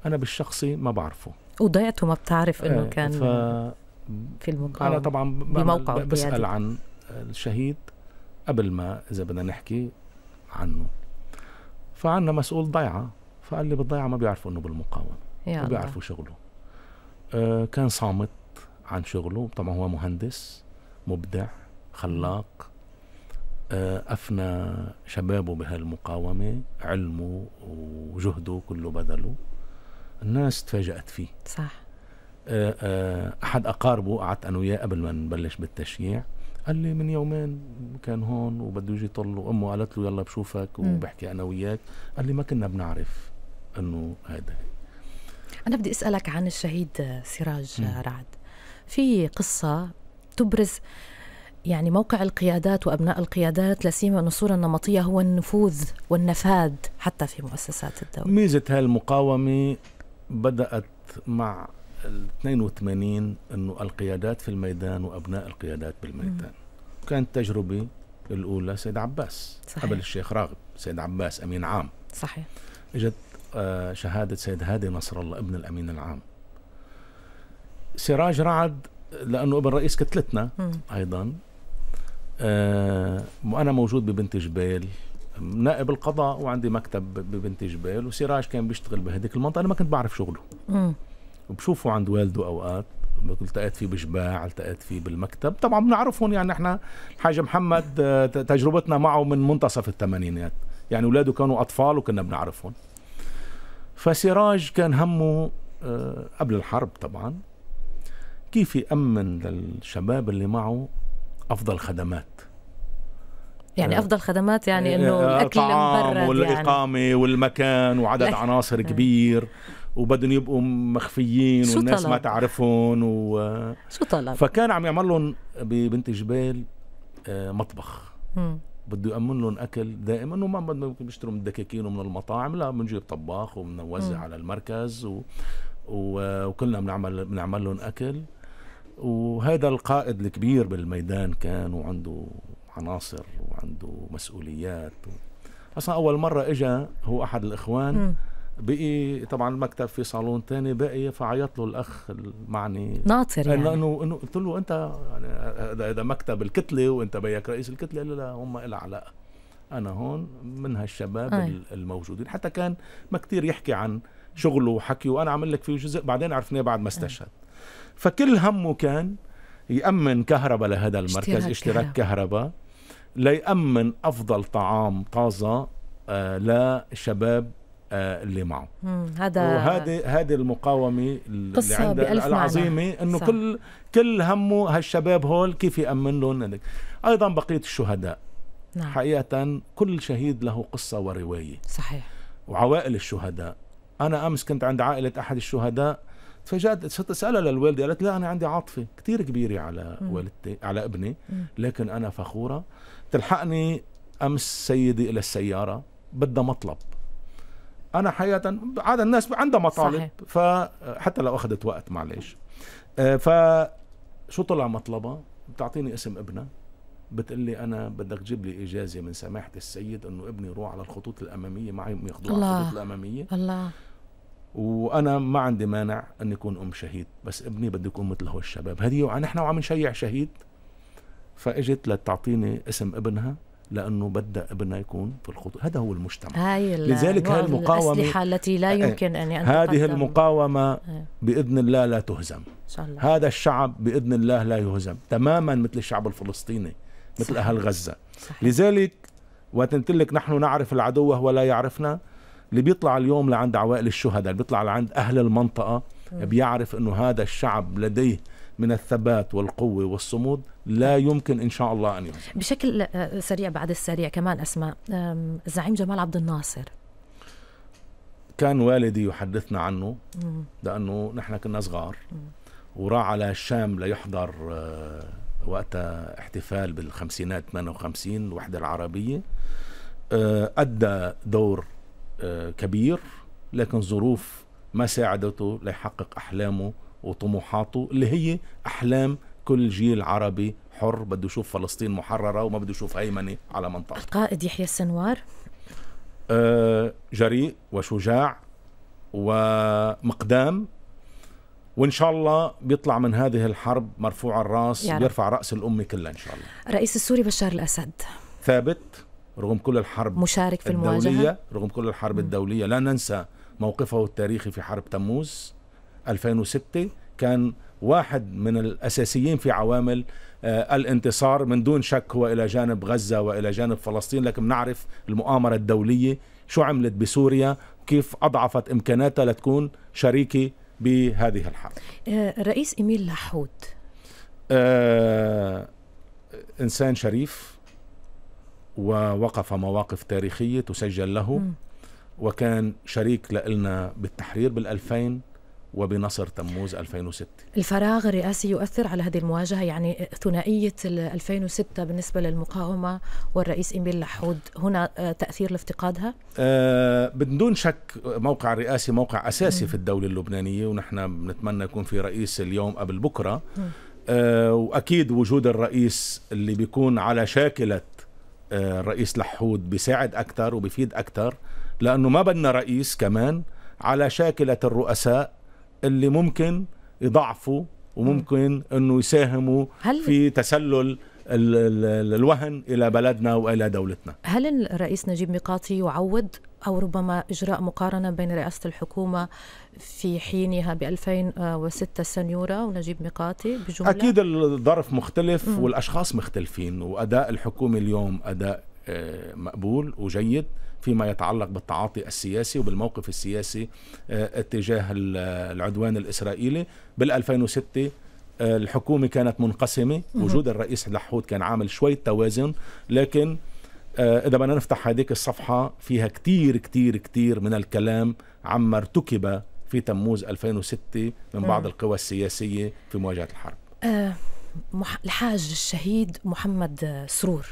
انا بالشخصي ما بعرفه وضيعته وما بتعرف انه آه كان ف... في المقاومه انا طبعا بموقع بسال عن الشهيد قبل ما اذا بدنا نحكي عنه فعنا مسؤول ضيعه فقال لي بالضيعه ما بيعرفوا انه بالمقاومه ما بيعرفوا شغله آه كان صامت عن شغله طبعا هو مهندس مبدع خلاق آه، أفنى شبابه بهالمقاومة علمه وجهده كله بذله الناس تفاجأت فيه صح آه، آه، أحد أقاربه قعدت أنا وياه قبل ما نبلش بالتشييع قال لي من يومين كان هون وبده يجي يطل أمه قالت له يلا بشوفك وبحكي أنا وياك قال لي ما كنا بنعرف أنه هذا أنا بدي أسألك عن الشهيد سراج م. رعد في قصة تبرز يعني موقع القيادات وابناء القيادات لا سيما ان الصوره النمطيه هو النفوذ والنفاذ حتى في مؤسسات الدوله. ميزه هالمقاومه بدأت مع ال 82 أنه القيادات في الميدان وأبناء القيادات بالميدان كانت تجربة الأولى سيد عباس صحيح. قبل الشيخ راغب سيد عباس أمين عام صحيح اجت آه شهادة سيد هادي نصر الله ابن الأمين العام سراج رعد لأنه ابن رئيس كتلتنا مم. أيضا آه وأنا موجود ببنت جبيل نائب القضاء وعندي مكتب ببنت جبال وسراج كان بيشتغل بهديك المنطقه انا ما كنت بعرف شغله امم وبشوفه عند والده اوقات التقيت فيه بشباع التقيت فيه بالمكتب طبعا بنعرفهم يعني احنا الحاج محمد آه، تجربتنا معه من منتصف الثمانينات يعني اولاده كانوا اطفال وكنا بنعرفهم فسراج كان همه آه، قبل الحرب طبعا كيف يأمن للشباب اللي معه أفضل خدمات يعني آه. افضل خدمات يعني آه، انه آه، الاكل من يعني. والاقامه يعني. والمكان وعدد عناصر كبير وبدهم يبقوا مخفيين والناس طلب. ما تعرفهم و شو طلب فكان عم يعمل لهم ببنت جبال مطبخ بده يأمن لهم أكل دائما وما ممكن بيشتروا من الدكاكين ومن المطاعم لا بنجيب طباخ وبنوزع على المركز و... و... وكلنا بنعمل بنعمل لهم أكل وهذا القائد الكبير بالميدان كان وعنده عناصر وعنده مسؤوليات و... اصلا اول مره اجا هو احد الاخوان م. بقي طبعا المكتب في صالون تاني بقي فعيط له الاخ المعني ناطر يعني انه انه قلت له انت يعني هذا يعني مكتب الكتله وانت بيك رئيس الكتله قال له لا هم لها علاقه انا هون من هالشباب أي. الموجودين حتى كان ما كتير يحكي عن شغله وحكي وانا عمل لك فيه جزء بعدين عرفناه بعد ما استشهد فكل همه كان يامن كهرباء لهذا المركز اشتراك, اشتراك كهرباء ليأمن أفضل طعام طازة آه، للشباب آه، اللي معه هذا وهذه هذه المقاومه اللي عندها العظيمه انه كل كل همه هالشباب هول كيف يامن لهم ايضا بقيه الشهداء نعم. حقيقه كل شهيد له قصه وروايه صحيح وعوائل الشهداء انا امس كنت عند عائله احد الشهداء تفاجات صرت اسالها للوالده قالت لا انا عندي عاطفه كثير كبيره على والدتي على ابني لكن انا فخوره تلحقني امس سيدي الى السياره بدها مطلب انا حقيقه عاده الناس عندها مطالب صحيح. فحتى لو اخذت وقت معلش آه، فشو طلع مطلبها بتعطيني اسم ابنها بتقول لي انا بدك تجيب لي اجازه من سماحه السيد انه ابني يروح على الخطوط الاماميه معي ياخذوه على الخطوط الاماميه الله وانا ما عندي مانع ان يكون ام شهيد بس ابني بده يكون مثل هو الشباب هذه نحن وعم نشيع شهيد فاجت لتعطيني اسم ابنها لانه بدا ابنها يكون في الخطوط هذا هو المجتمع هاي لذلك هاي المقاومه الاسلحه التي لا آه، آه. يمكن ان هذه المقاومه آه. باذن الله لا تهزم إن شاء الله. هذا الشعب باذن الله لا يهزم تماما مثل الشعب الفلسطيني مثل صحيح. اهل غزه صحيح. لذلك وتنتلك نحن نعرف العدو وهو لا يعرفنا اللي بيطلع اليوم لعند عوائل الشهداء اللي بيطلع لعند اهل المنطقه طيب. بيعرف انه هذا الشعب لديه من الثبات والقوة والصمود لا يمكن إن شاء الله أن يحصل بشكل آه، سريع بعد السريع كمان أسماء الزعيم جمال عبد الناصر كان والدي يحدثنا عنه لأنه نحن كنا صغار وراح على الشام ليحضر آه، وقتها احتفال بالخمسينات 58 الوحدة العربية آه، أدى دور كبير لكن ظروف ما ساعدته ليحقق أحلامه وطموحاته اللي هي أحلام كل جيل عربي حر بده يشوف فلسطين محررة وما بده يشوف هيمنة على منطقة القائد يحيى السنوار آه جريء وشجاع ومقدام وان شاء الله بيطلع من هذه الحرب مرفوع الراس يعني. بيرفع راس الامه كلها ان شاء الله الرئيس السوري بشار الاسد ثابت رغم كل الحرب مشارك في الدولية المواجهه رغم كل الحرب الدوليه لا ننسى موقفه التاريخي في حرب تموز 2006 كان واحد من الأساسيين في عوامل آه، الانتصار من دون شك هو إلى جانب غزة وإلى جانب فلسطين لكن نعرف المؤامرة الدولية شو عملت بسوريا كيف أضعفت إمكاناتها لتكون شريكة بهذه الحرب آه، رئيس إيميل لحود آه إنسان شريف ووقف مواقف تاريخية تسجل له م. وكان شريك لنا بالتحرير بالألفين وبنصر تموز 2006 الفراغ الرئاسي يؤثر على هذه المواجهة يعني ثنائية 2006 بالنسبة للمقاومة والرئيس إيميل لحود هنا آه، تأثير لافتقادها؟ آه بدون شك موقع الرئاسي موقع أساسي م. في الدولة اللبنانية ونحن بنتمنى يكون في رئيس اليوم قبل بكرة آه وأكيد وجود الرئيس اللي بيكون على شاكلة آه الرئيس لحود بيساعد أكثر وبيفيد أكثر لأنه ما بدنا رئيس كمان على شاكلة الرؤساء اللي ممكن يضعفوا وممكن انه يساهموا هل في تسلل ال ال الوهن الى بلدنا والى دولتنا. هل الرئيس نجيب ميقاتي يعود او ربما اجراء مقارنه بين رئاسه الحكومه في حينها ب 2006 سنيوره ونجيب ميقاتي بجمله اكيد الظرف مختلف والاشخاص مختلفين واداء الحكومه اليوم اداء آه، مقبول وجيد فيما يتعلق بالتعاطي السياسي وبالموقف السياسي آه، اتجاه العدوان الإسرائيلي بال2006 آه، الحكومة كانت منقسمة وجود الرئيس لحود كان عامل شوية توازن لكن إذا بدنا نفتح هذيك الصفحة فيها كتير كتير كتير من الكلام عما ارتكب في تموز 2006 من بعض القوى السياسية في مواجهة الحرب الحاج الشهيد محمد سرور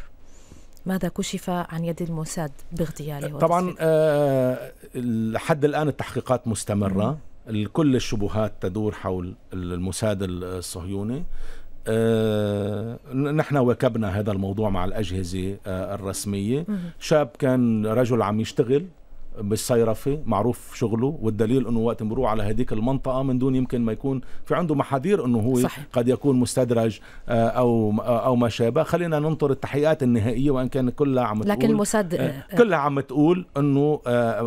ماذا كشف عن يد الموساد باغتياله أه، طبعا آه لحد الآن التحقيقات مستمرة كل الشبهات تدور حول الموساد الصهيوني آه نحن واكبنا هذا الموضوع مع الأجهزة آه الرسمية شاب كان رجل عم يشتغل بالصيرفه معروف شغله والدليل انه وقت مروه على هذيك المنطقه من دون يمكن ما يكون في عنده محاذير انه هو صحيح. قد يكون مستدرج آه، او آه، او ما شابه خلينا ننطر التحقيقات النهائيه وان كان كلها عم تقول لكن المصدق آه، كلها عم تقول انه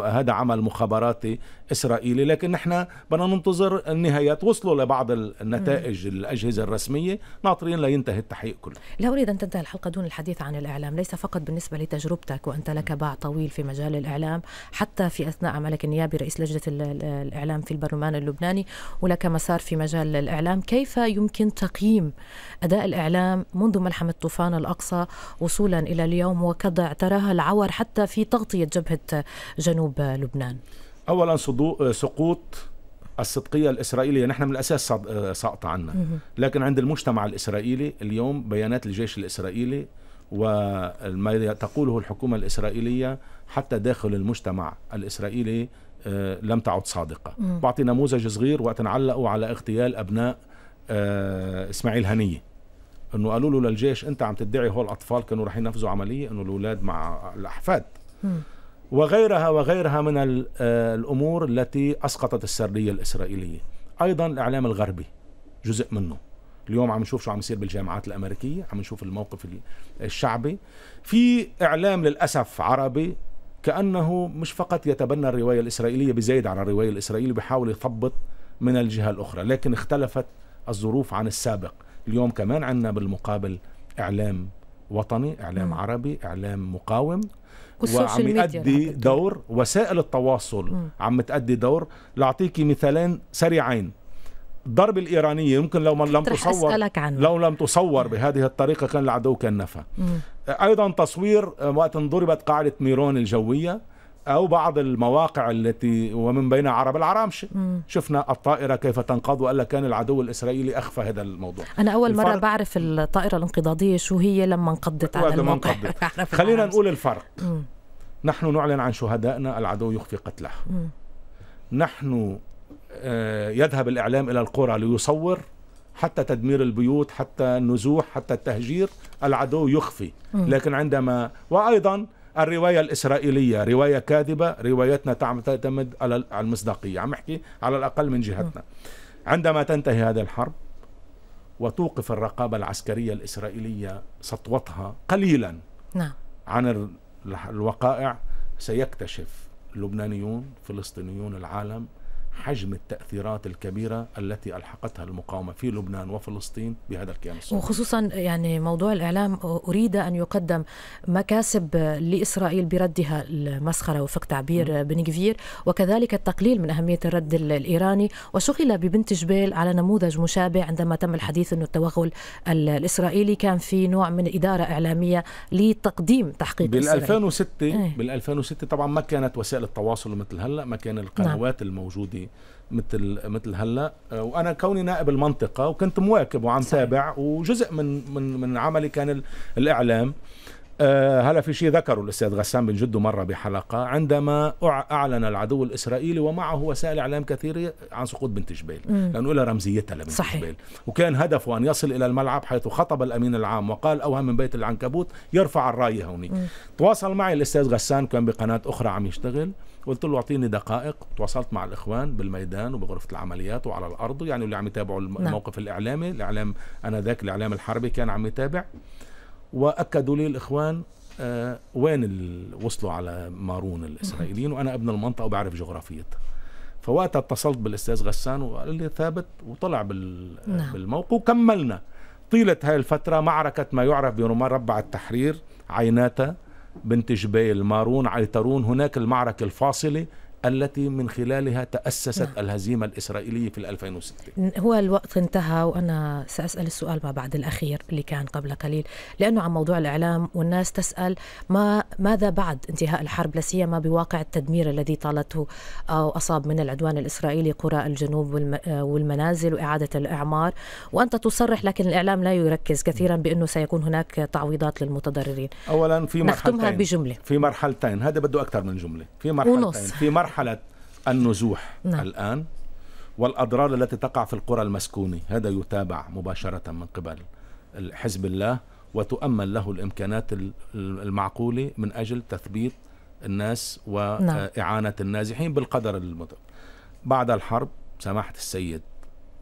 هذا عمل مخابراتي إسرائيلي لكن نحن بدنا ننتظر النهايات وصلوا لبعض النتائج الأجهزة الرسمية ناطرين لينتهي التحقيق كله لا أريد أن تنتهي الحلقة دون الحديث عن الإعلام ليس فقط بالنسبة لتجربتك وأنت لك باع طويل في مجال الإعلام حتى في أثناء عملك النيابي رئيس لجنة الإعلام في البرلمان اللبناني ولك مسار في مجال الإعلام كيف يمكن تقييم أداء الإعلام منذ ملحمة طوفان الأقصى وصولا إلى اليوم وكذا تراها العور حتى في تغطية جبهة جنوب لبنان اولا آه، سقوط الصدقية الإسرائيلية نحن من الأساس آه، ساقطة عنا لكن عند المجتمع الإسرائيلي اليوم بيانات الجيش الإسرائيلي وما تقوله الحكومة الإسرائيلية حتى داخل المجتمع الإسرائيلي آه، لم تعد صادقة بعطي نموذج صغير وقت علقوا على اغتيال أبناء إسماعيل هنية انه قالوا له للجيش انت عم تدعي هول الاطفال كانوا رح ينفذوا عمليه انه الاولاد مع الاحفاد وغيرها وغيرها من آه، الأمور التي أسقطت السردية الإسرائيلية أيضا الإعلام الغربي جزء منه اليوم عم نشوف شو عم يصير بالجامعات الأمريكية عم نشوف الموقف الشعبي في إعلام للأسف عربي كأنه مش فقط يتبنى الرواية الإسرائيلية بزايد عن الرواية الإسرائيلية بحاول يثبط من الجهة الأخرى لكن اختلفت الظروف عن السابق اليوم كمان عندنا بالمقابل إعلام وطني إعلام نعم. عربي إعلام مقاوم وعم يؤدي نعم. دور وسائل التواصل م. عم تأدي دور لأعطيكي مثالين سريعين الضرب الإيرانية يمكن لو لم تصور لو لم تصور بهذه الطريقة كان العدو كان نفى أيضا تصوير وقت انضربت قاعدة ميرون الجوية أو بعض المواقع التي ومن بين عرب العرامشة شفنا الطائرة كيف تنقض وألا كان العدو الإسرائيلي أخفى هذا الموضوع أنا أول الفرق... مرة بعرف الطائرة الانقضاضية شو هي لما انقضت على الموقع خلينا نقول الفرق مم. نحن نعلن عن شهدائنا العدو يخفي قتله مم. نحن آه، يذهب الإعلام إلى القرى ليصور حتى تدمير البيوت حتى النزوح حتى التهجير العدو يخفي لكن عندما وأيضا الرواية الإسرائيلية رواية كاذبة روايتنا تعتمد على المصداقية عم أحكي على الأقل من جهتنا نعم. عندما تنتهي هذه الحرب وتوقف الرقابة العسكرية الإسرائيلية سطوتها قليلا نعم. عن الوقائع سيكتشف اللبنانيون فلسطينيون العالم حجم التأثيرات الكبيرة التي ألحقتها المقاومة في لبنان وفلسطين بهذا الكيان الصهيوني وخصوصا يعني موضوع الإعلام أريد أن يقدم مكاسب لإسرائيل بردها المسخرة وفق تعبير بنكفير وكذلك التقليل من أهمية الرد الإيراني وشغل ببنت جبيل على نموذج مشابه عندما تم الحديث أنه التوغل الإسرائيلي كان في نوع من إدارة إعلامية لتقديم تحقيق بال 2006 إيه. بال 2006 طبعا ما كانت وسائل التواصل مثل هلا ما كان القنوات نعم. الموجودة مثل مثل هلا وانا كوني نائب المنطقه وكنت مواكب وعم تابع وجزء من من من عملي كان الاعلام آه، هلا في شيء ذكره الاستاذ غسان بن جدو مره بحلقه عندما اعلن العدو الاسرائيلي ومعه وسائل اعلام كثيره عن سقوط بنت جبيل لانه لها رمزيتها لبنت صحيح. جبيل وكان هدفه ان يصل الى الملعب حيث خطب الامين العام وقال اوهم من بيت العنكبوت يرفع الرايه هوني تواصل معي الاستاذ غسان كان بقناه اخرى عم يشتغل قلت له اعطيني دقائق تواصلت مع الاخوان بالميدان وبغرفه العمليات وعلى الارض يعني اللي عم يتابعوا نعم. الموقف نعم. الاعلامي الاعلام انا ذاك الاعلام الحربي كان عم يتابع واكدوا لي الاخوان آه وين وصلوا على مارون الاسرائيليين وانا ابن المنطقه وبعرف جغرافيتها فوقتها اتصلت بالاستاذ غسان وقال لي ثابت وطلع بال... نعم. بالموقع وكملنا طيله هاي الفتره معركه ما يعرف برمال ربع التحرير عيناتا بنت جبيل مارون عيترون هناك المعركة الفاصلة التي من خلالها تأسست نعم. الهزيمة الإسرائيلية في 2006 هو الوقت انتهى وأنا سأسأل السؤال ما بعد الأخير اللي كان قبل قليل لأنه عن موضوع الإعلام والناس تسأل ما ماذا بعد انتهاء الحرب لا سيما بواقع التدمير الذي طالته أو أصاب من العدوان الإسرائيلي قرى الجنوب والمنازل وإعادة الإعمار وأنت تصرح لكن الإعلام لا يركز كثيرا بأنه سيكون هناك تعويضات للمتضررين أولا في مرحلتين نختمها بجملة في مرحلتين هذا بده أكثر من جملة في مرحلتين ونص. في مرحلتين مرحلة النزوح نعم. الآن والأضرار التي تقع في القرى المسكونة هذا يتابع مباشرة من قبل حزب الله وتؤمن له الإمكانات المعقولة من أجل تثبيت الناس نعم. وإعانة النازحين بالقدر المطلوب بعد الحرب سماحة السيد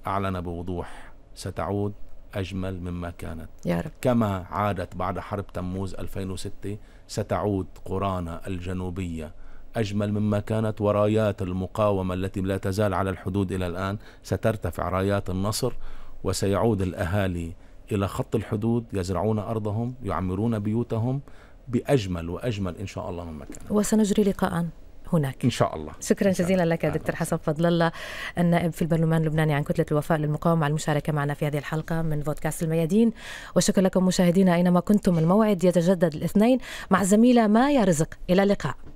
أعلن بوضوح ستعود أجمل مما كانت يا رب. كما عادت بعد حرب تموز 2006 ستعود قرانا الجنوبية أجمل مما كانت ورايات المقاومة التي لا تزال على الحدود إلى الآن سترتفع رايات النصر وسيعود الأهالي إلى خط الحدود يزرعون أرضهم يعمرون بيوتهم بأجمل وأجمل إن شاء الله مما كان وسنجري لقاء هناك ان شاء الله شكرا شاء جزيلا الله. لك دكتور حسن فضل الله النائب في البرلمان اللبناني عن كتله الوفاء للمقاومه على المشاركه معنا في هذه الحلقه من بودكاست الميادين وشكرا لكم مشاهدينا اينما كنتم الموعد يتجدد الاثنين مع زميلة مايا رزق الى اللقاء